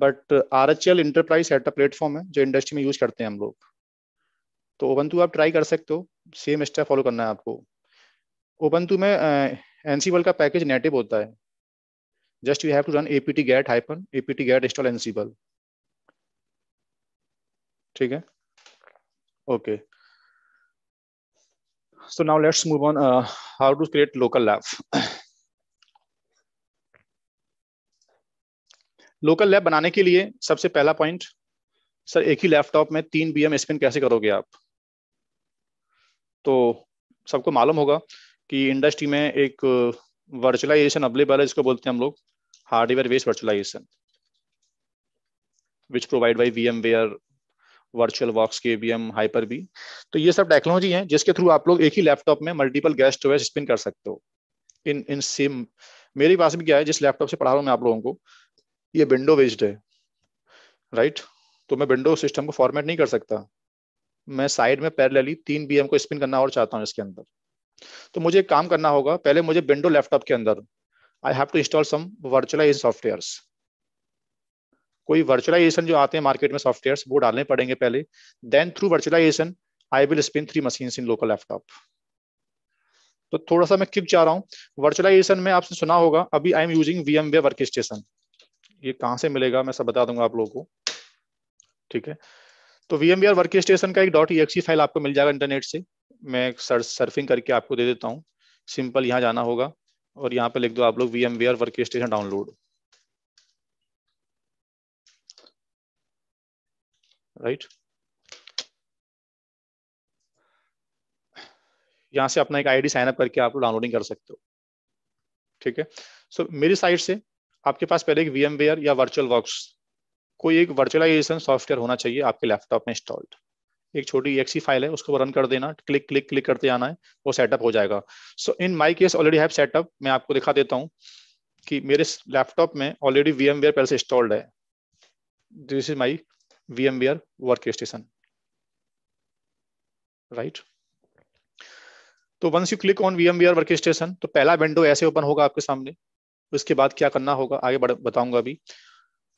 but R H L enterprise eight a platform है जो इंडस्ट्री में यूज करते हैं हम लोग तो ओबंतु आप ट्राई कर सकते हो सेम स्टेप फॉलो करना है आपको ओबंतु में एनसीवल uh, का पैकेज नेटिव होता है just you have to run APT get hyphen APT get install Ansible ठीक है okay so now let's move on how to create local lab local lab बनाने के लिए सबसे पहला पॉइंट सर एक ही लैपटॉप में तीन बीएम स्पिन कैसे करोगे आप तो सबको मालूम होगा कि इंडस्ट्री में एक वर्चुअलाइजेशन uh, अवेलेबल है जिसको बोलते हैं हम लोग hardware based virtualisation which provide by VMware virtual box के बी एम हाइपर बी तो ये सब टेक्नोलॉजी है जिसके थ्रू आप लोग एक ही लैपटॉप में मल्टीपल गेस्ट वेस्ट स्पिन कर सकते हो इन इन सेम मेरे पास भी क्या है जिस लैपटॉप से पढ़ा रहा हूँ मैं आप लोगों को ये विंडो बेस्ड है राइट तो मैं विंडो सिस्टम को फॉर्मेट नहीं कर सकता मैं साइड में पैर पैरेलली तीन बी को स्पिन करना और चाहता हूँ इसके अंदर तो मुझे काम करना होगा पहले मुझे विंडो लैपटॉप के अंदर I have to install some virtualise softwares कोई वर्चुअलाइजेशन जो आते हैं मार्केट में सॉफ्टवेयर वो डालने पड़ेंगे पहले then through virtualisation I will spin three machine in local laptop तो थोड़ा सा मैं क्लिप जा रहा हूँ वर्चुअलाइजेशन में आपसे सुना होगा अभी I am using VMware workstation ये कहाँ से मिलेगा मैं सब बता दूंगा आप लोगों को ठीक है तो VMware workstation का एक डॉट ई एक्सी फाइल आपको मिल जाएगा इंटरनेट से मैं सर, सर्फिंग करके आपको दे देता हूँ सिंपल यहाँ जाना होगा और यहाँ पे लिख दो आप लोग VMware workstation download right यहां से अपना एक आईडी साइन अप करके आप डाउनलोडिंग कर सकते हो ठीक है सो मेरी साइड से आपके पास पहले एक वीएम या वर्चुअल वर्क्स कोई एक वर्चुअलाइजेशन सॉफ्टवेयर होना चाहिए आपके लैपटॉप में इंस्टॉल्ड एक छोटी एक्सी फाइल है उसको रन कर देना क्लिक क्लिक क्लिक करते आना है वो सेटअप हो जाएगा so in my case already have setup मैं आपको दिखा देता हूँ कि मेरे लैपटॉप में ऑलरेडी वी पहले से इंस्टॉल्ड है this is my VMware workstation, right? तो once you click on VMware Workstation, तो पहला विंडो ऐसे ओपन होगा आपके सामने उसके बाद क्या करना होगा आगे बताऊंगा अभी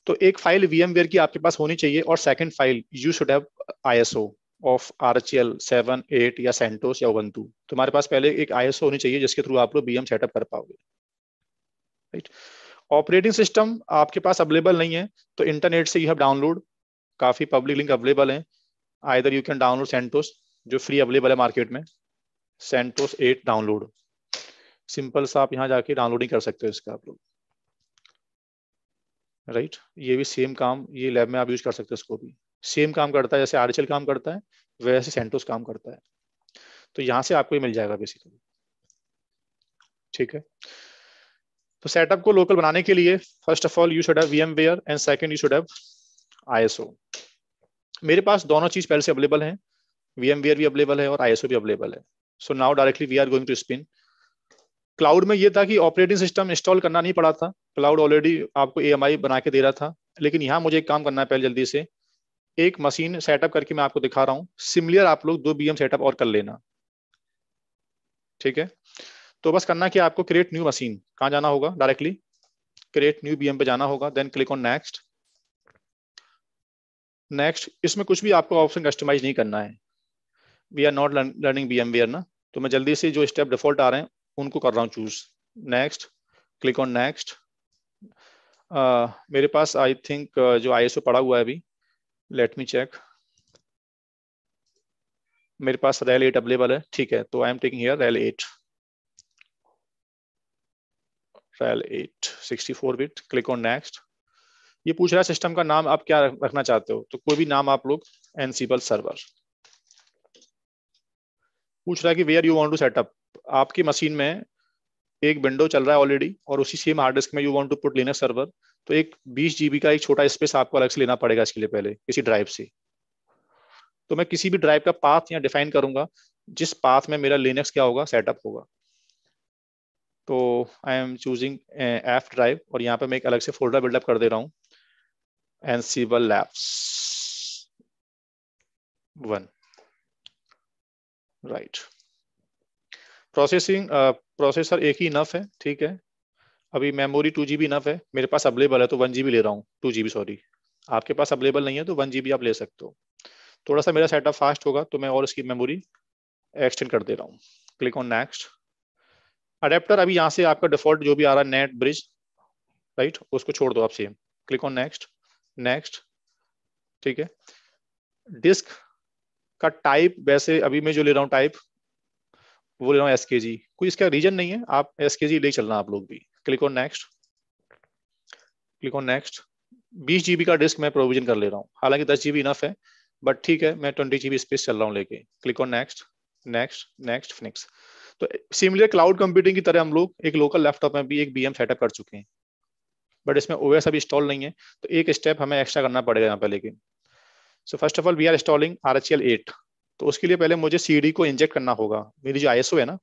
तो एक फाइल VMware की आपके पास होनी चाहिए और second file you should have ISO of R H L seven eight या सेंटोस या टू तुम्हारे पास पहले एक आईएसओ होनी चाहिए जिसके थ्रू आप लोग बीएम सेटअप कर पाओगे राइट ऑपरेटिंग सिस्टम आपके पास अवेलेबल नहीं है तो इंटरनेट से यू हैव डाउनलोड काफ़ी पब्लिक लिंक अवेलेबल हैं either you can download CentOS जो फ्री अवेलेबल है मार्केट में सेंटोस एट डाउनलोड सिंपल सा आप यहाँ जाके डाउनलोडिंग कर सकते हो इसका आप लोग राइट right? ये भी सेम काम ये लैब में आप यूज कर सकते हो इसको भी सेम काम करता है जैसे आर काम करता है वैसे सेंटोस काम करता है तो यहाँ से आपको ये मिल जाएगा बेसिकली ठीक है तो सेटअप को लोकल बनाने के लिए first of all you should have VMware and second you should have ISO मेरे पास दोनों चीज पहले से अवेलेबल है वीएमवीआर भी अवेलेबल है और आईएसओ भी अवेलेबल है so now directly we are going to spin cloud में ये था कि ऑपरेटिंग सिस्टम इंस्टॉल करना नहीं पड़ा था क्लाउड ऑलरेडी आपको ए बना के दे रहा था लेकिन यहाँ मुझे एक काम करना है पहले जल्दी से एक मशीन सेटअप करके मैं आपको दिखा रहा हूँ सिमिलियर आप लोग दो बीएम सेटअप और कर लेना ठीक है तो बस करना कि आपको क्रिएट न्यू मशीन कहाँ जाना होगा डायरेक्टली क्रिएट न्यू एम पे जाना होगा then click on next next इसमें कुछ भी आपको ऑप्शन कस्टमाइज नहीं करना है we are not learning V M ना तो मैं जल्दी से जो स्टेप डिफॉल्ट आ रहे हैं उनको कर रहा हूँ choose next click on next मेरे पास आई थिंक uh, जो आई पड़ा हुआ है अभी लेट मी चेक मेरे पास रेल एट अवेलेबल है ठीक है तो I am taking here rail eight rail eight sixty four bit click on next ये पूछ रहा है सिस्टम का नाम आप क्या रखना चाहते हो तो कोई भी नाम आप लोग एनसीबल सर्वर पूछ रहा है कि where you want to setup आपकी मशीन में एक विंडो चल रहा है ऑलरेडी और उसी सेम हार्ड डिस्क में यू वांट टू पुट लेना सर्वर तो एक बीस जीबी का एक छोटा स्पेस आपको अलग से लेना पड़ेगा इसके लिए पहले किसी ड्राइव से तो मैं किसी भी ड्राइव का पाथ यहाँ डिफाइन करूंगा जिस पाथ में मेरा लिनक्स क्या होगा सेटअप होगा तो I am choosing F drive और यहाँ पे मैं एक अलग से फोल्डर बिल्डअप कर दे रहा हूँ Ansible Labs 1. Right processing processor एक ही इनफ है ठीक है अभी memory two G B enough है मेरे पास अवेलेबल है तो वन जी बी ले रहा हूँ टू जी बी सॉरी आपके पास अवेलेबल नहीं है तो वन जी बी आप ले सकते हो थोड़ा सा मेरा सेटअप फास्ट होगा तो मैं और इसकी मेमोरी एक्सटेंड कर दे रहा हूँ क्लिक ऑन नेक्स्ट अडेप्टर अभी यहाँ से आपका डिफॉल्ट जो भी आ रहा है नेट ब्रिज राइट उसको छोड़ दो आप same click on next next ठीक है डिस्क का टाइप वैसे अभी मैं जो ले रहा हूँ टाइप वो ले रहा हूँ एस कोई इसका रीजन नहीं है आप एस ले चलना आप लोग भी click on next click on next बीस जीबी का डिस्क मैं प्रोविजन कर ले रहा हूँ हालांकि दस जीबी इनफ है बट ठीक है मैं ट्वेंटी जीबी स्पेस चल रहा हूँ लेके click on next next next finish तो सिमिलर क्लाउड कंप्यूटिंग की तरह हम लोग एक लोकल लैपटॉप में भी एक बी सेटअप कर चुके हैं बट इसमें ओ अभी इंस्टॉल नहीं है तो एक स्टेप हमें एक्स्ट्रा करना पड़ेगा यहाँ पर लेकिन so first of all we are installing R H L eight तो उसके लिए पहले मुझे सी को इंजेक्ट करना होगा मेरी जो आई है ना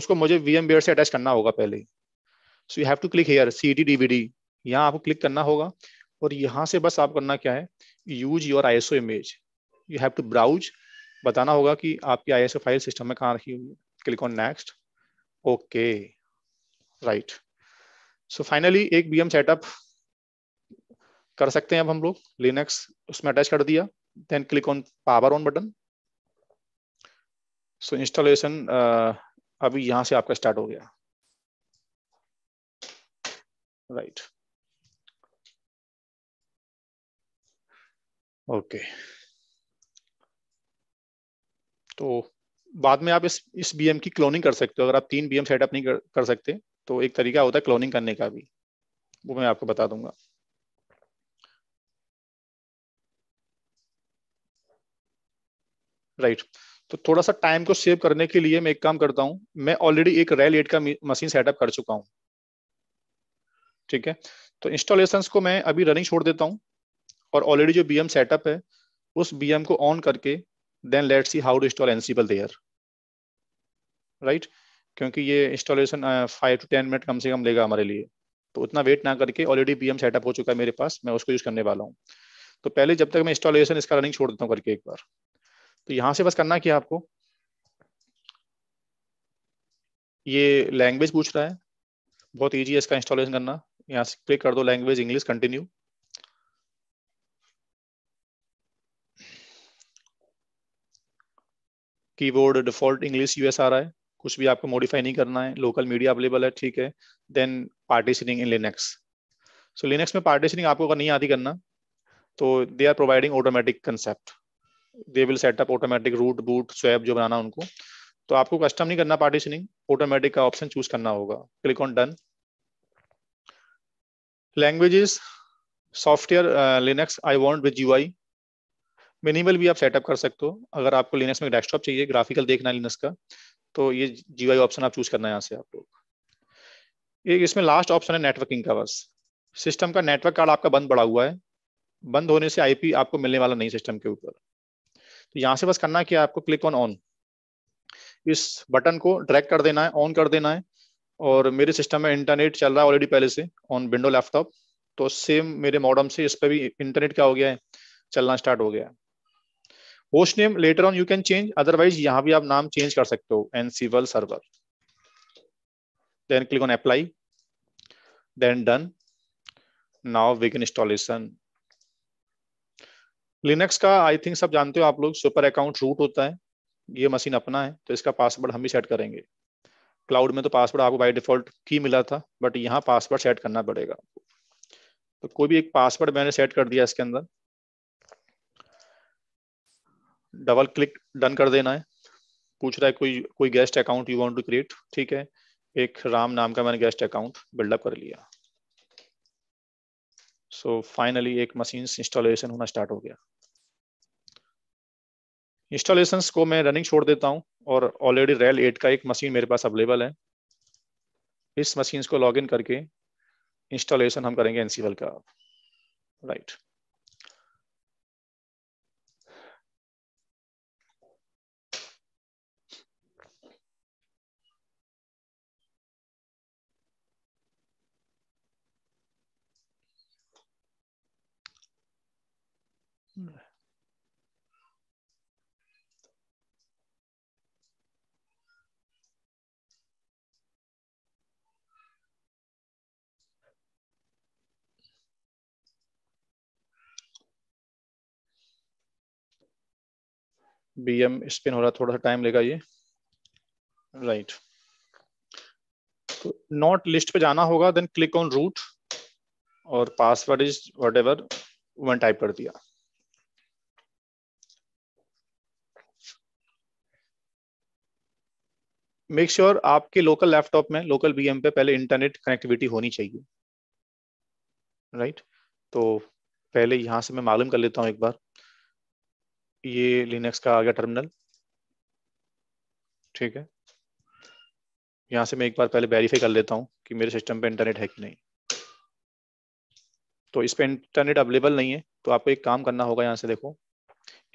उसको मुझे वी एम से अटैच करना होगा पहले so you have to click here C D D V D यहाँ आपको क्लिक करना होगा और यहाँ से बस आप करना क्या है use your I image you have to browse बताना होगा कि आपकी आई फाइल सिस्टम में कहाँ रखी हुई है click on next okay right so finally एक बीएम सेटअप कर सकते हैं अब हम लोग लिनक्स उसमें अटैच कर दिया then click on power on button so installation अभी यहां से आपका स्टार्ट हो गया राइट ओके तो बाद में आप इस इस बीएम की क्लोनिंग कर सकते हो अगर आप तीन बीएम सेटअप नहीं कर, कर सकते तो एक तरीका होता है क्लोनिंग करने का भी वो मैं आपको बता दूंगा राइट right. तो थोड़ा सा टाइम को सेव करने के लिए मैं एक काम करता हूं मैं ऑलरेडी एक रेल एट का मशीन सेटअप कर चुका हूं ठीक है तो इंस्टॉलेशन को मैं अभी रनिंग छोड़ देता हूं और ऑलरेडी जो बी सेटअप है उस बीएम को ऑन करके then let see how to install Ansible there right क्योंकि ये installation five to ten minute कम से कम लेगा हमारे लिए तो उतना वेट ना करके ऑलरेडी पी सेटअप हो चुका है मेरे पास मैं उसको यूज करने वाला हूँ तो पहले जब तक मैं इंस्टॉलेशन इसका रनिंग छोड़ देता हूँ करके एक बार तो यहाँ से बस करना क्या आपको ये लैंग्वेज पूछ रहा है बहुत ईजी है इसका इंस्टॉलेशन करना यहाँ से क्लिक कर दो language English continue keyboard default English US आ रहा है कुछ भी आपको मॉडिफाई नहीं करना है लोकल मीडिया अवेलेबल है ठीक है then partitioning in Linux so Linux में पार्टीशनिंग आपको अगर नहीं आती करना तो they are providing automatic concept they will setup automatic root boot swap जो बनाना उनको तो आपको कस्टम नहीं करना पार्टीशनिंग ऑटोमेटिक का ऑप्शन चूज करना होगा click on done languages software Linux I want with you minimal भी आप सेटअप कर सकते हो अगर आपको लिनक्स में डेस्कटॉप चाहिए ग्राफिकल देखना है लिनक्स का तो ये जीवाई ऑप्शन आप चूज करना है यहाँ से आप लोग एक इसमें लास्ट ऑप्शन है नेटवर्किंग का बस सिस्टम का नेटवर्क कार्ड आपका बंद पड़ा हुआ है बंद होने से आईपी आपको मिलने वाला नहीं सिस्टम के ऊपर तो यहाँ से बस करना क्या आपको क्लिक ऑन ऑन इस बटन को ड्रैग कर देना है ऑन कर देना है और मेरे सिस्टम में इंटरनेट चल रहा है ऑलरेडी पहले से ऑन विंडो लैपटॉप तो सेम मेरे मॉडम से इस पर भी इंटरनेट क्या हो गया है चलना स्टार्ट हो गया है host name later on you can change otherwise यहां भी आप नाम चेंज कर सकते हो Ansible server then click on apply then done now begin installation Linux का आई थिंक सब जानते हो आप लोग सुपर अकाउंट रूट होता है ये मशीन अपना है तो इसका पासवर्ड हम ही सेट करेंगे क्लाउड में तो पासवर्ड आपको बाय डिफॉल्ट की मिला था बट यहाँ पासवर्ड सेट करना पड़ेगा तो कोई भी एक पासवर्ड मैंने सेट कर दिया इसके अंदर डबल क्लिक डन कर देना है पूछ रहा है कोई कोई guest account you want to create ठीक है एक राम नाम का मैंने गेस्ट अकाउंट बिल्डअप कर लिया सो so, फाइनली एक मशीन इंस्टॉलेशन होना स्टार्ट हो गया इंस्टॉलेशन को मैं रनिंग छोड़ देता हूं और ऑलरेडी रेल एट का एक मशीन मेरे पास अवेलेबल है इस मशीन को लॉग करके इंस्टॉलेशन हम करेंगे एनसीवल का right right. V M spin हो रहा थोड़ा सा टाइम लेगा ये राइट तो नॉट लिस्ट पे जाना होगा देन क्लिक ऑन रूट और password is whatever one type कर दिया मेक श्योर sure आपके लोकल लैपटॉप में लोकल बीएम पे पहले इंटरनेट कनेक्टिविटी होनी चाहिए राइट right? तो पहले यहां से मैं मालूम कर लेता हूं एक बार ये लिनक्स का आ गया टर्मिनल ठीक है यहां से मैं एक बार पहले वेरीफाई कर लेता हूं कि मेरे सिस्टम पे इंटरनेट है कि नहीं तो इस पे इंटरनेट अवेलेबल नहीं है तो आपको एक काम करना होगा यहां से देखो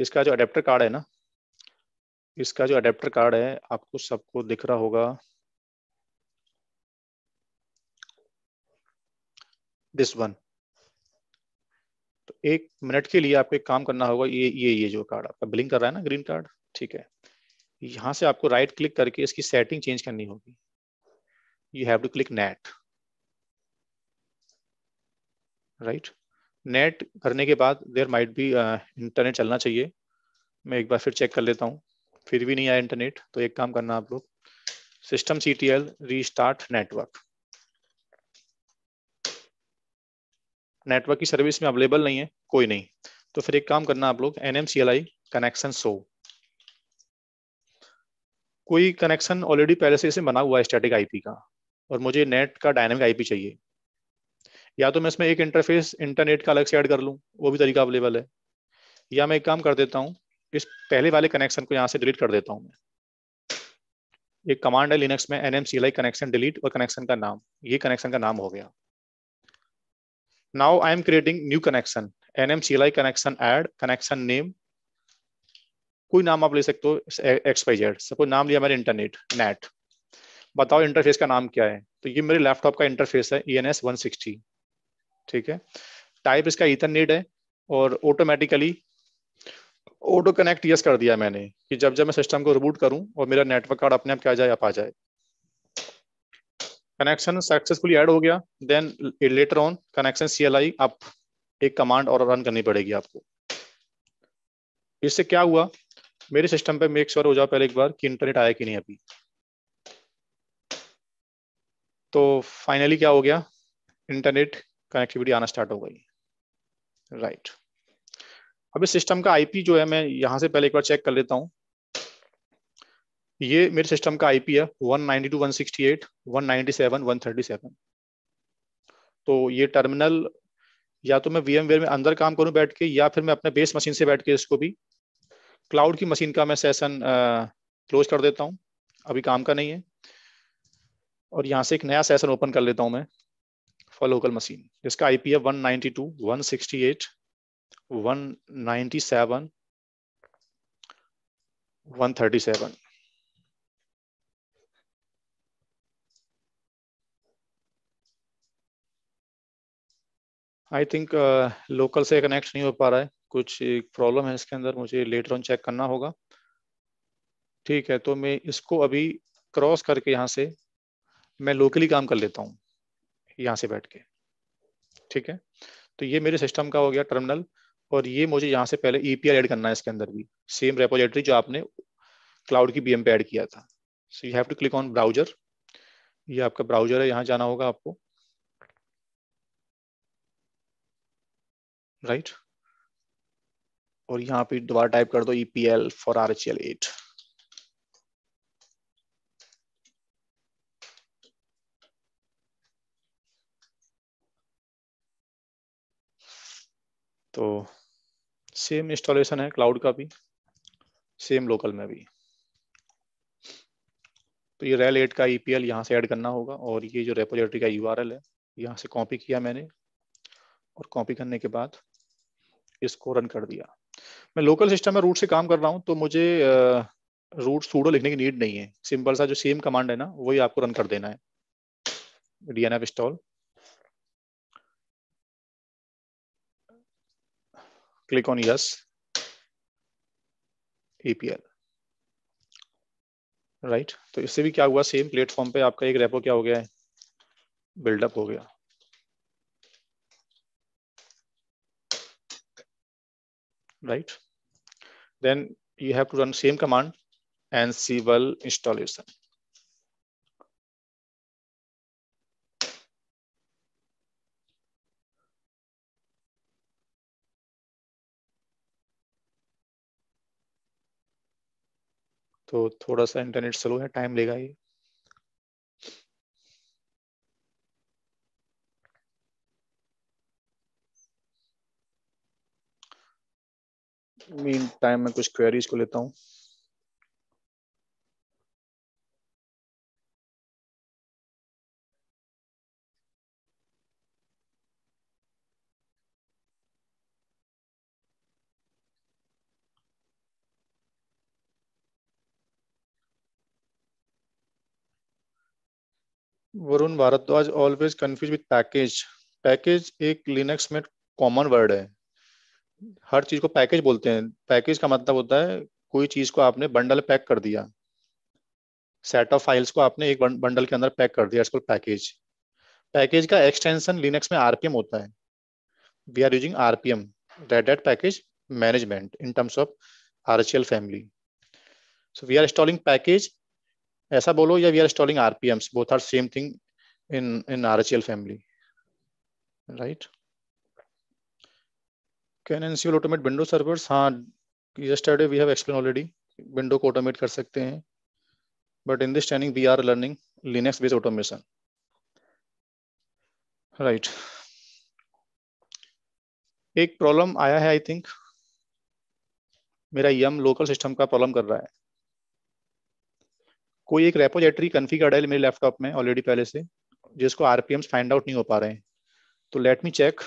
इसका जो अडेप्टर कार्ड है ना इसका जो अडेप्टर कार्ड है आपको सबको दिख रहा होगा दिस वन तो एक मिनट के लिए आपको एक काम करना होगा ये ये ये जो कार्ड आपका ब्लिंक कर रहा है ना ग्रीन कार्ड ठीक है यहाँ से आपको राइट क्लिक करके इसकी सेटिंग चेंज करनी होगी you have to click net right net करने के बाद देर माइट भी इंटरनेट चलना चाहिए मैं एक बार फिर चेक कर लेता हूँ फिर भी नहीं आया इंटरनेट तो एक काम करना आप लोग system C T L restart network network की सर्विस में अवेलेबल नहीं है कोई नहीं तो फिर एक काम करना आप लोग आई कनेक्शन सो कोई कनेक्शन ऑलरेडी पहले से इसे बना हुआ है स्टैटिक आईपी का और मुझे नेट का डायनेमिक आईपी चाहिए या तो मैं इसमें एक इंटरफेस इंटरनेट का अलग से ऐड कर लूँ वो भी तरीका अवेलेबल है या मैं एक काम कर देता हूँ इस पहले वाले कनेक्शन को यहाँ से डिलीट कर देता हूँ मैं एक कमांड है लिनक्स में N M C connection delete और कनेक्शन का नाम ये कनेक्शन का नाम हो गया now i am creating new connection nm cli connection add connection name कोई नाम आप ले सकते हो एक्स वाई जेड सपोज नाम लिया मैंने इंटरनेट नेट बताओ इंटरफेस का नाम क्या है तो ये मेरे लैपटॉप का इंटरफेस है ई e एन ठीक है टाइप इसका इथरनेट है और ऑटोमेटिकली ऑटो कनेक्ट यस कर दिया मैंने कि जब जब मैं सिस्टम को रिबूट करूं और मेरा नेटवर्क कार्ड अपने आप क्या जाए आप आ जाए कनेक्शन सक्सेसफुली ऐड हो गया then later on connection CLI आप एक कमांड और रन करनी पड़ेगी आपको इससे क्या हुआ मेरे सिस्टम पे मेक श्योर हो जाओ पहले एक बार कि इंटरनेट आया कि नहीं अभी तो फाइनली क्या हो गया इंटरनेट कनेक्टिविटी आना स्टार्ट हो गई राइट right. अभी सिस्टम का आईपी जो है मैं यहां से पहले एक बार चेक कर लेता हूँ ये मेरे सिस्टम का आईपी है 192.168, 168 197 137 तो ये टर्मिनल या तो मैं वी में अंदर काम करूं बैठ के या फिर मैं अपने बेस मशीन से बैठ के इसको भी क्लाउड की मशीन का मैं सेशन क्लोज कर देता हूं अभी काम का नहीं है और यहाँ से एक नया सेशन ओपन कर लेता हूं मैं फॉर लोकल मशीन जिसका आई पी है one ninety two one sixty eight one seven one thirty seven I think local से कनेक्ट नहीं हो पा रहा है कुछ प्रॉब्लम है इसके अंदर मुझे लेटर ऑन चेक करना होगा ठीक है तो मैं इसको अभी क्रॉस करके यहाँ से मैं लोकली काम कर लेता हूँ यहाँ से बैठ के ठीक है तो ये मेरे सिस्टम का हो गया टर्मिनल और ये मुझे यहाँ से पहले ई पी ऐड करना है इसके अंदर भी सेम रेपोजिटरी जो आपने क्लाउड की बी एम पे ऐड किया था so you have to click on browser ये आपका ब्राउजर है यहाँ जाना होगा आपको राइट और यहां पे दोबारा टाइप कर दो EPEL for R H L eight तो सेम इंस्टॉलेशन है क्लाउड का भी सेम लोकल में भी तो ये रेल एट का ईपीएल e यहां से ऐड करना होगा और ये जो रेपोजिटरी का यूआरएल है यहां से कॉपी किया मैंने और कॉपी करने के बाद इसको रन कर दिया मैं लोकल सिस्टम में रूट से काम कर रहा हूँ तो मुझे रूट सूडो लिखने की नीड नहीं है सिंपल सा जो सेम कमांड है ना वही आपको रन कर देना है dnf install click on yes EPEL right तो इससे भी क्या हुआ सेम प्लेटफॉर्म पे आपका एक रेपो क्या हो गया है बिल्डअप हो गया right? Then you have to run same command and ansible installation. तो थोड़ा सा इंटरनेट स्लो है टाइम लेगा ये मीन टाइम में कुछ क्वेरीज को लेता हूँ Varun Bhardwaj always confuse with package package एक लिनक्स में कॉमन वर्ड है हर चीज को पैकेज बोलते हैं पैकेज का मतलब होता है कोई चीज को आपने बंडल पैक कर दिया सेट ऑफ फाइल्स को आपने एक बंडल के अंदर पैक कर दिया इसको पैकेज पैकेज का एक्सटेंशन लिनक्स में आरपीएम होता है we are using RPM red package management in terms of R L family so we are installing package ऐसा बोलो या we are installing RPM both are same thing H L family right right? Can Ansible automate window servers हाँ yesterday we have explain already window को automate कर सकते हैं but in this training we are learning linux based automation right एक problem आया है I think मेरा yum local system का प्रॉब्लम कर रहा है कोई एक रेपोजेटरी कन्फिगर्ड है मेरे लैपटॉप में ऑलरेडी पहले से जिसको आरपीएम फाइंड आउट नहीं हो पा रहे हैं तो लेट मी चेक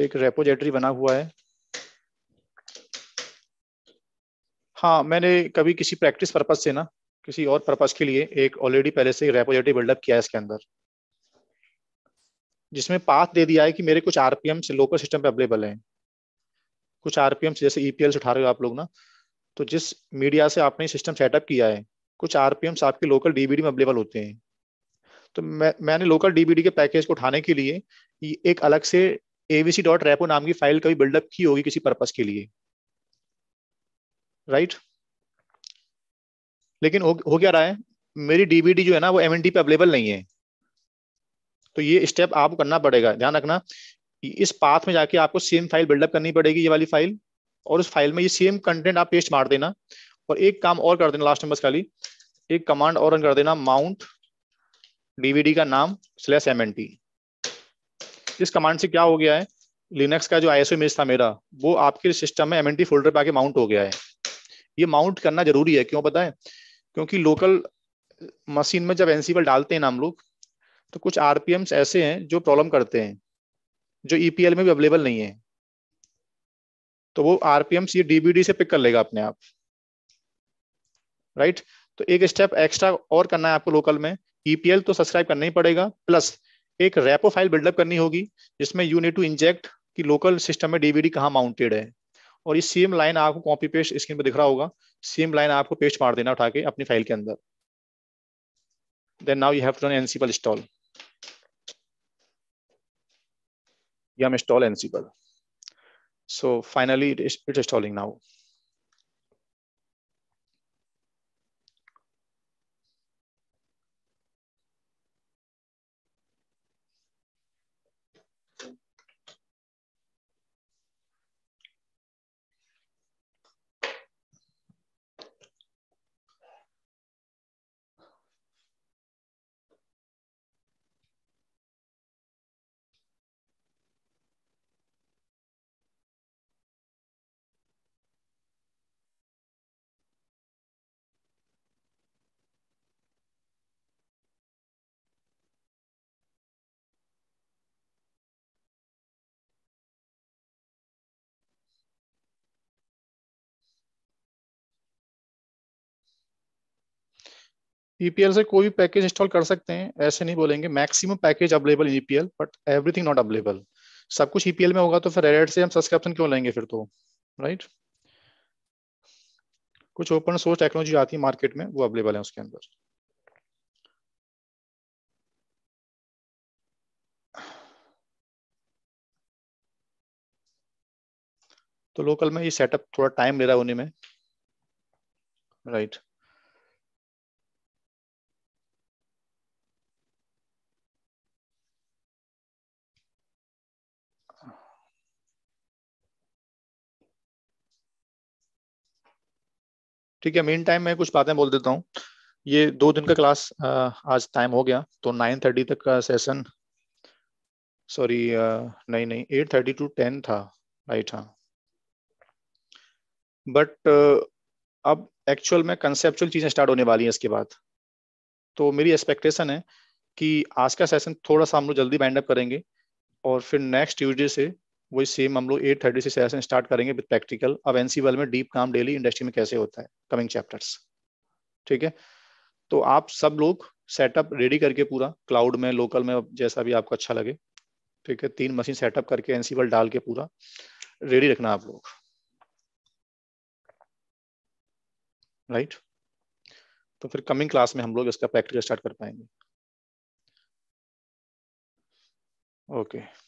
एक रेपोजेटरी बना हुआ है हाँ मैंने कभी किसी प्रैक्टिस पर्पज से ना किसी और पर्पज के लिए एक ऑलरेडी पहले से रेपोजेटरी बिल्डअप किया है इसके अंदर जिसमें पाथ दे दिया है कि मेरे कुछ आरपीएम से लोकल सिस्टम पे अवेलेबल हैं कुछ आरपीएम जैसे ईपीएल e उठा रहे हो आप लोग ना तो जिस मीडिया से आपने सिस्टम सेटअप किया है कुछ आरपीएम आपके लोकल डीबीडी में अवेलेबल होते हैं तो मैं मैंने लोकल डीबीडी के पैकेज को उठाने के लिए एक अलग से एवीसी डॉट रेपो नाम की फाइल कभी बिल्डअप की होगी किसी पर्पज के लिए राइट right? लेकिन हो, हो क्या रहा है मेरी डीबीडी जो है ना वो एम पे अवेलेबल नहीं है तो ये स्टेप आपको करना पड़ेगा ध्यान रखना इस पाथ में जाके आपको सेम फाइल बिल्डअप करनी पड़ेगी ये वाली फाइल और उस फाइल में ये सेम कंटेंट आप पेस्ट मार देना और एक काम और कर देना लास्ट में बस खाली एक कमांड और रन कर देना माउंट डीवीडी का नाम स्लैश एम एन टी इस कमांड से क्या हो गया है लिनक्स का जो आई इमेज था मेरा वो आपके सिस्टम में एम फोल्डर पे आके माउंट हो गया है ये माउंट करना जरूरी है क्यों पता है क्योंकि लोकल मशीन में जब एनसीबल डालते हैं ना हम लोग तो कुछ आरपीएम्स ऐसे हैं जो प्रॉब्लम करते हैं जो ईपीएल e में भी अवेलेबल नहीं है तो वो आरपीएम्स ये डीबीडी से पिक कर लेगा अपने आप राइट तो एक स्टेप एक्स्ट्रा और करना है आपको लोकल में ईपीएल e तो सब्सक्राइब करना ही पड़ेगा प्लस एक रेपो फाइल बिल्डअप करनी होगी जिसमें यू नीड टू इंजेक्ट कि लोकल सिस्टम में डीवीडी कहाँ माउंटेड है और ये सेम लाइन आपको कॉपी पेस्ट स्क्रीन पर दिख रहा होगा सेम लाइन आपको पेस्ट मार देना उठा के अपनी फाइल के अंदर then now you have to run Ansible install yum install ansible so finally it is it is installing now EPEL e से कोई भी पैकेज इंस्टॉल कर सकते हैं ऐसे नहीं बोलेंगे maximum package available in EPEL but everything not available सब कुछ ईपीएल e में होगा तो फिर रेड से हम सब्सक्रिप्शन क्यों लेंगे फिर तो राइट कुछ ओपन सोर्स टेक्नोलॉजी आती है मार्केट में वो अवेलेबल है उसके अंदर तो लोकल में ये सेटअप थोड़ा टाइम ले रहा है उन्हीं में राइट right. ठीक है मेन टाइम मैं कुछ बातें बोल देता हूँ ये दो दिन का क्लास आज टाइम हो गया तो नाइन थर्टी तक का सेशन सॉरी नहीं नहीं एट थर्टी टू टेन था राइट हाँ बट अब एक्चुअल में कंसेप्चुअल चीज़ें स्टार्ट होने वाली हैं इसके बाद तो मेरी एक्सपेक्टेशन है कि आज का सेशन थोड़ा सा हम लोग जल्दी बाइंड अप करेंगे और फिर नेक्स्ट ट्यूजडे से वही सेम हम लोग एट थर्टी सिक्स से स्टार्ट करेंगे विद प्रैक्टिकल अब एनसीबल में डीप काम डेली इंडस्ट्री में कैसे होता है कमिंग चैप्टर्स ठीक है तो आप सब लोग सेटअप रेडी करके पूरा क्लाउड में लोकल में जैसा भी आपको अच्छा लगे ठीक है तीन मशीन सेटअप करके एनसीबल डाल के पूरा रेडी रखना आप लोग राइट तो फिर कमिंग क्लास में हम लोग इसका प्रैक्टिकल स्टार्ट कर पाएंगे okay okay.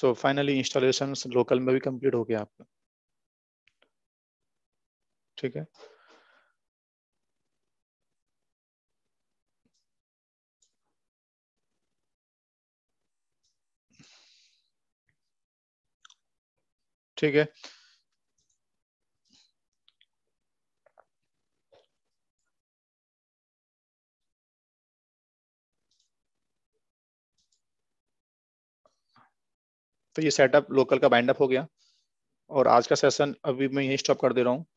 So finally installation local में भी कंप्लीट हो गया आपका ठीक है ठीक है तो ये सेटअप लोकल का बाइंड अप हो गया और आज का सेशन अभी मैं यहीं स्टॉप कर दे रहा हूँ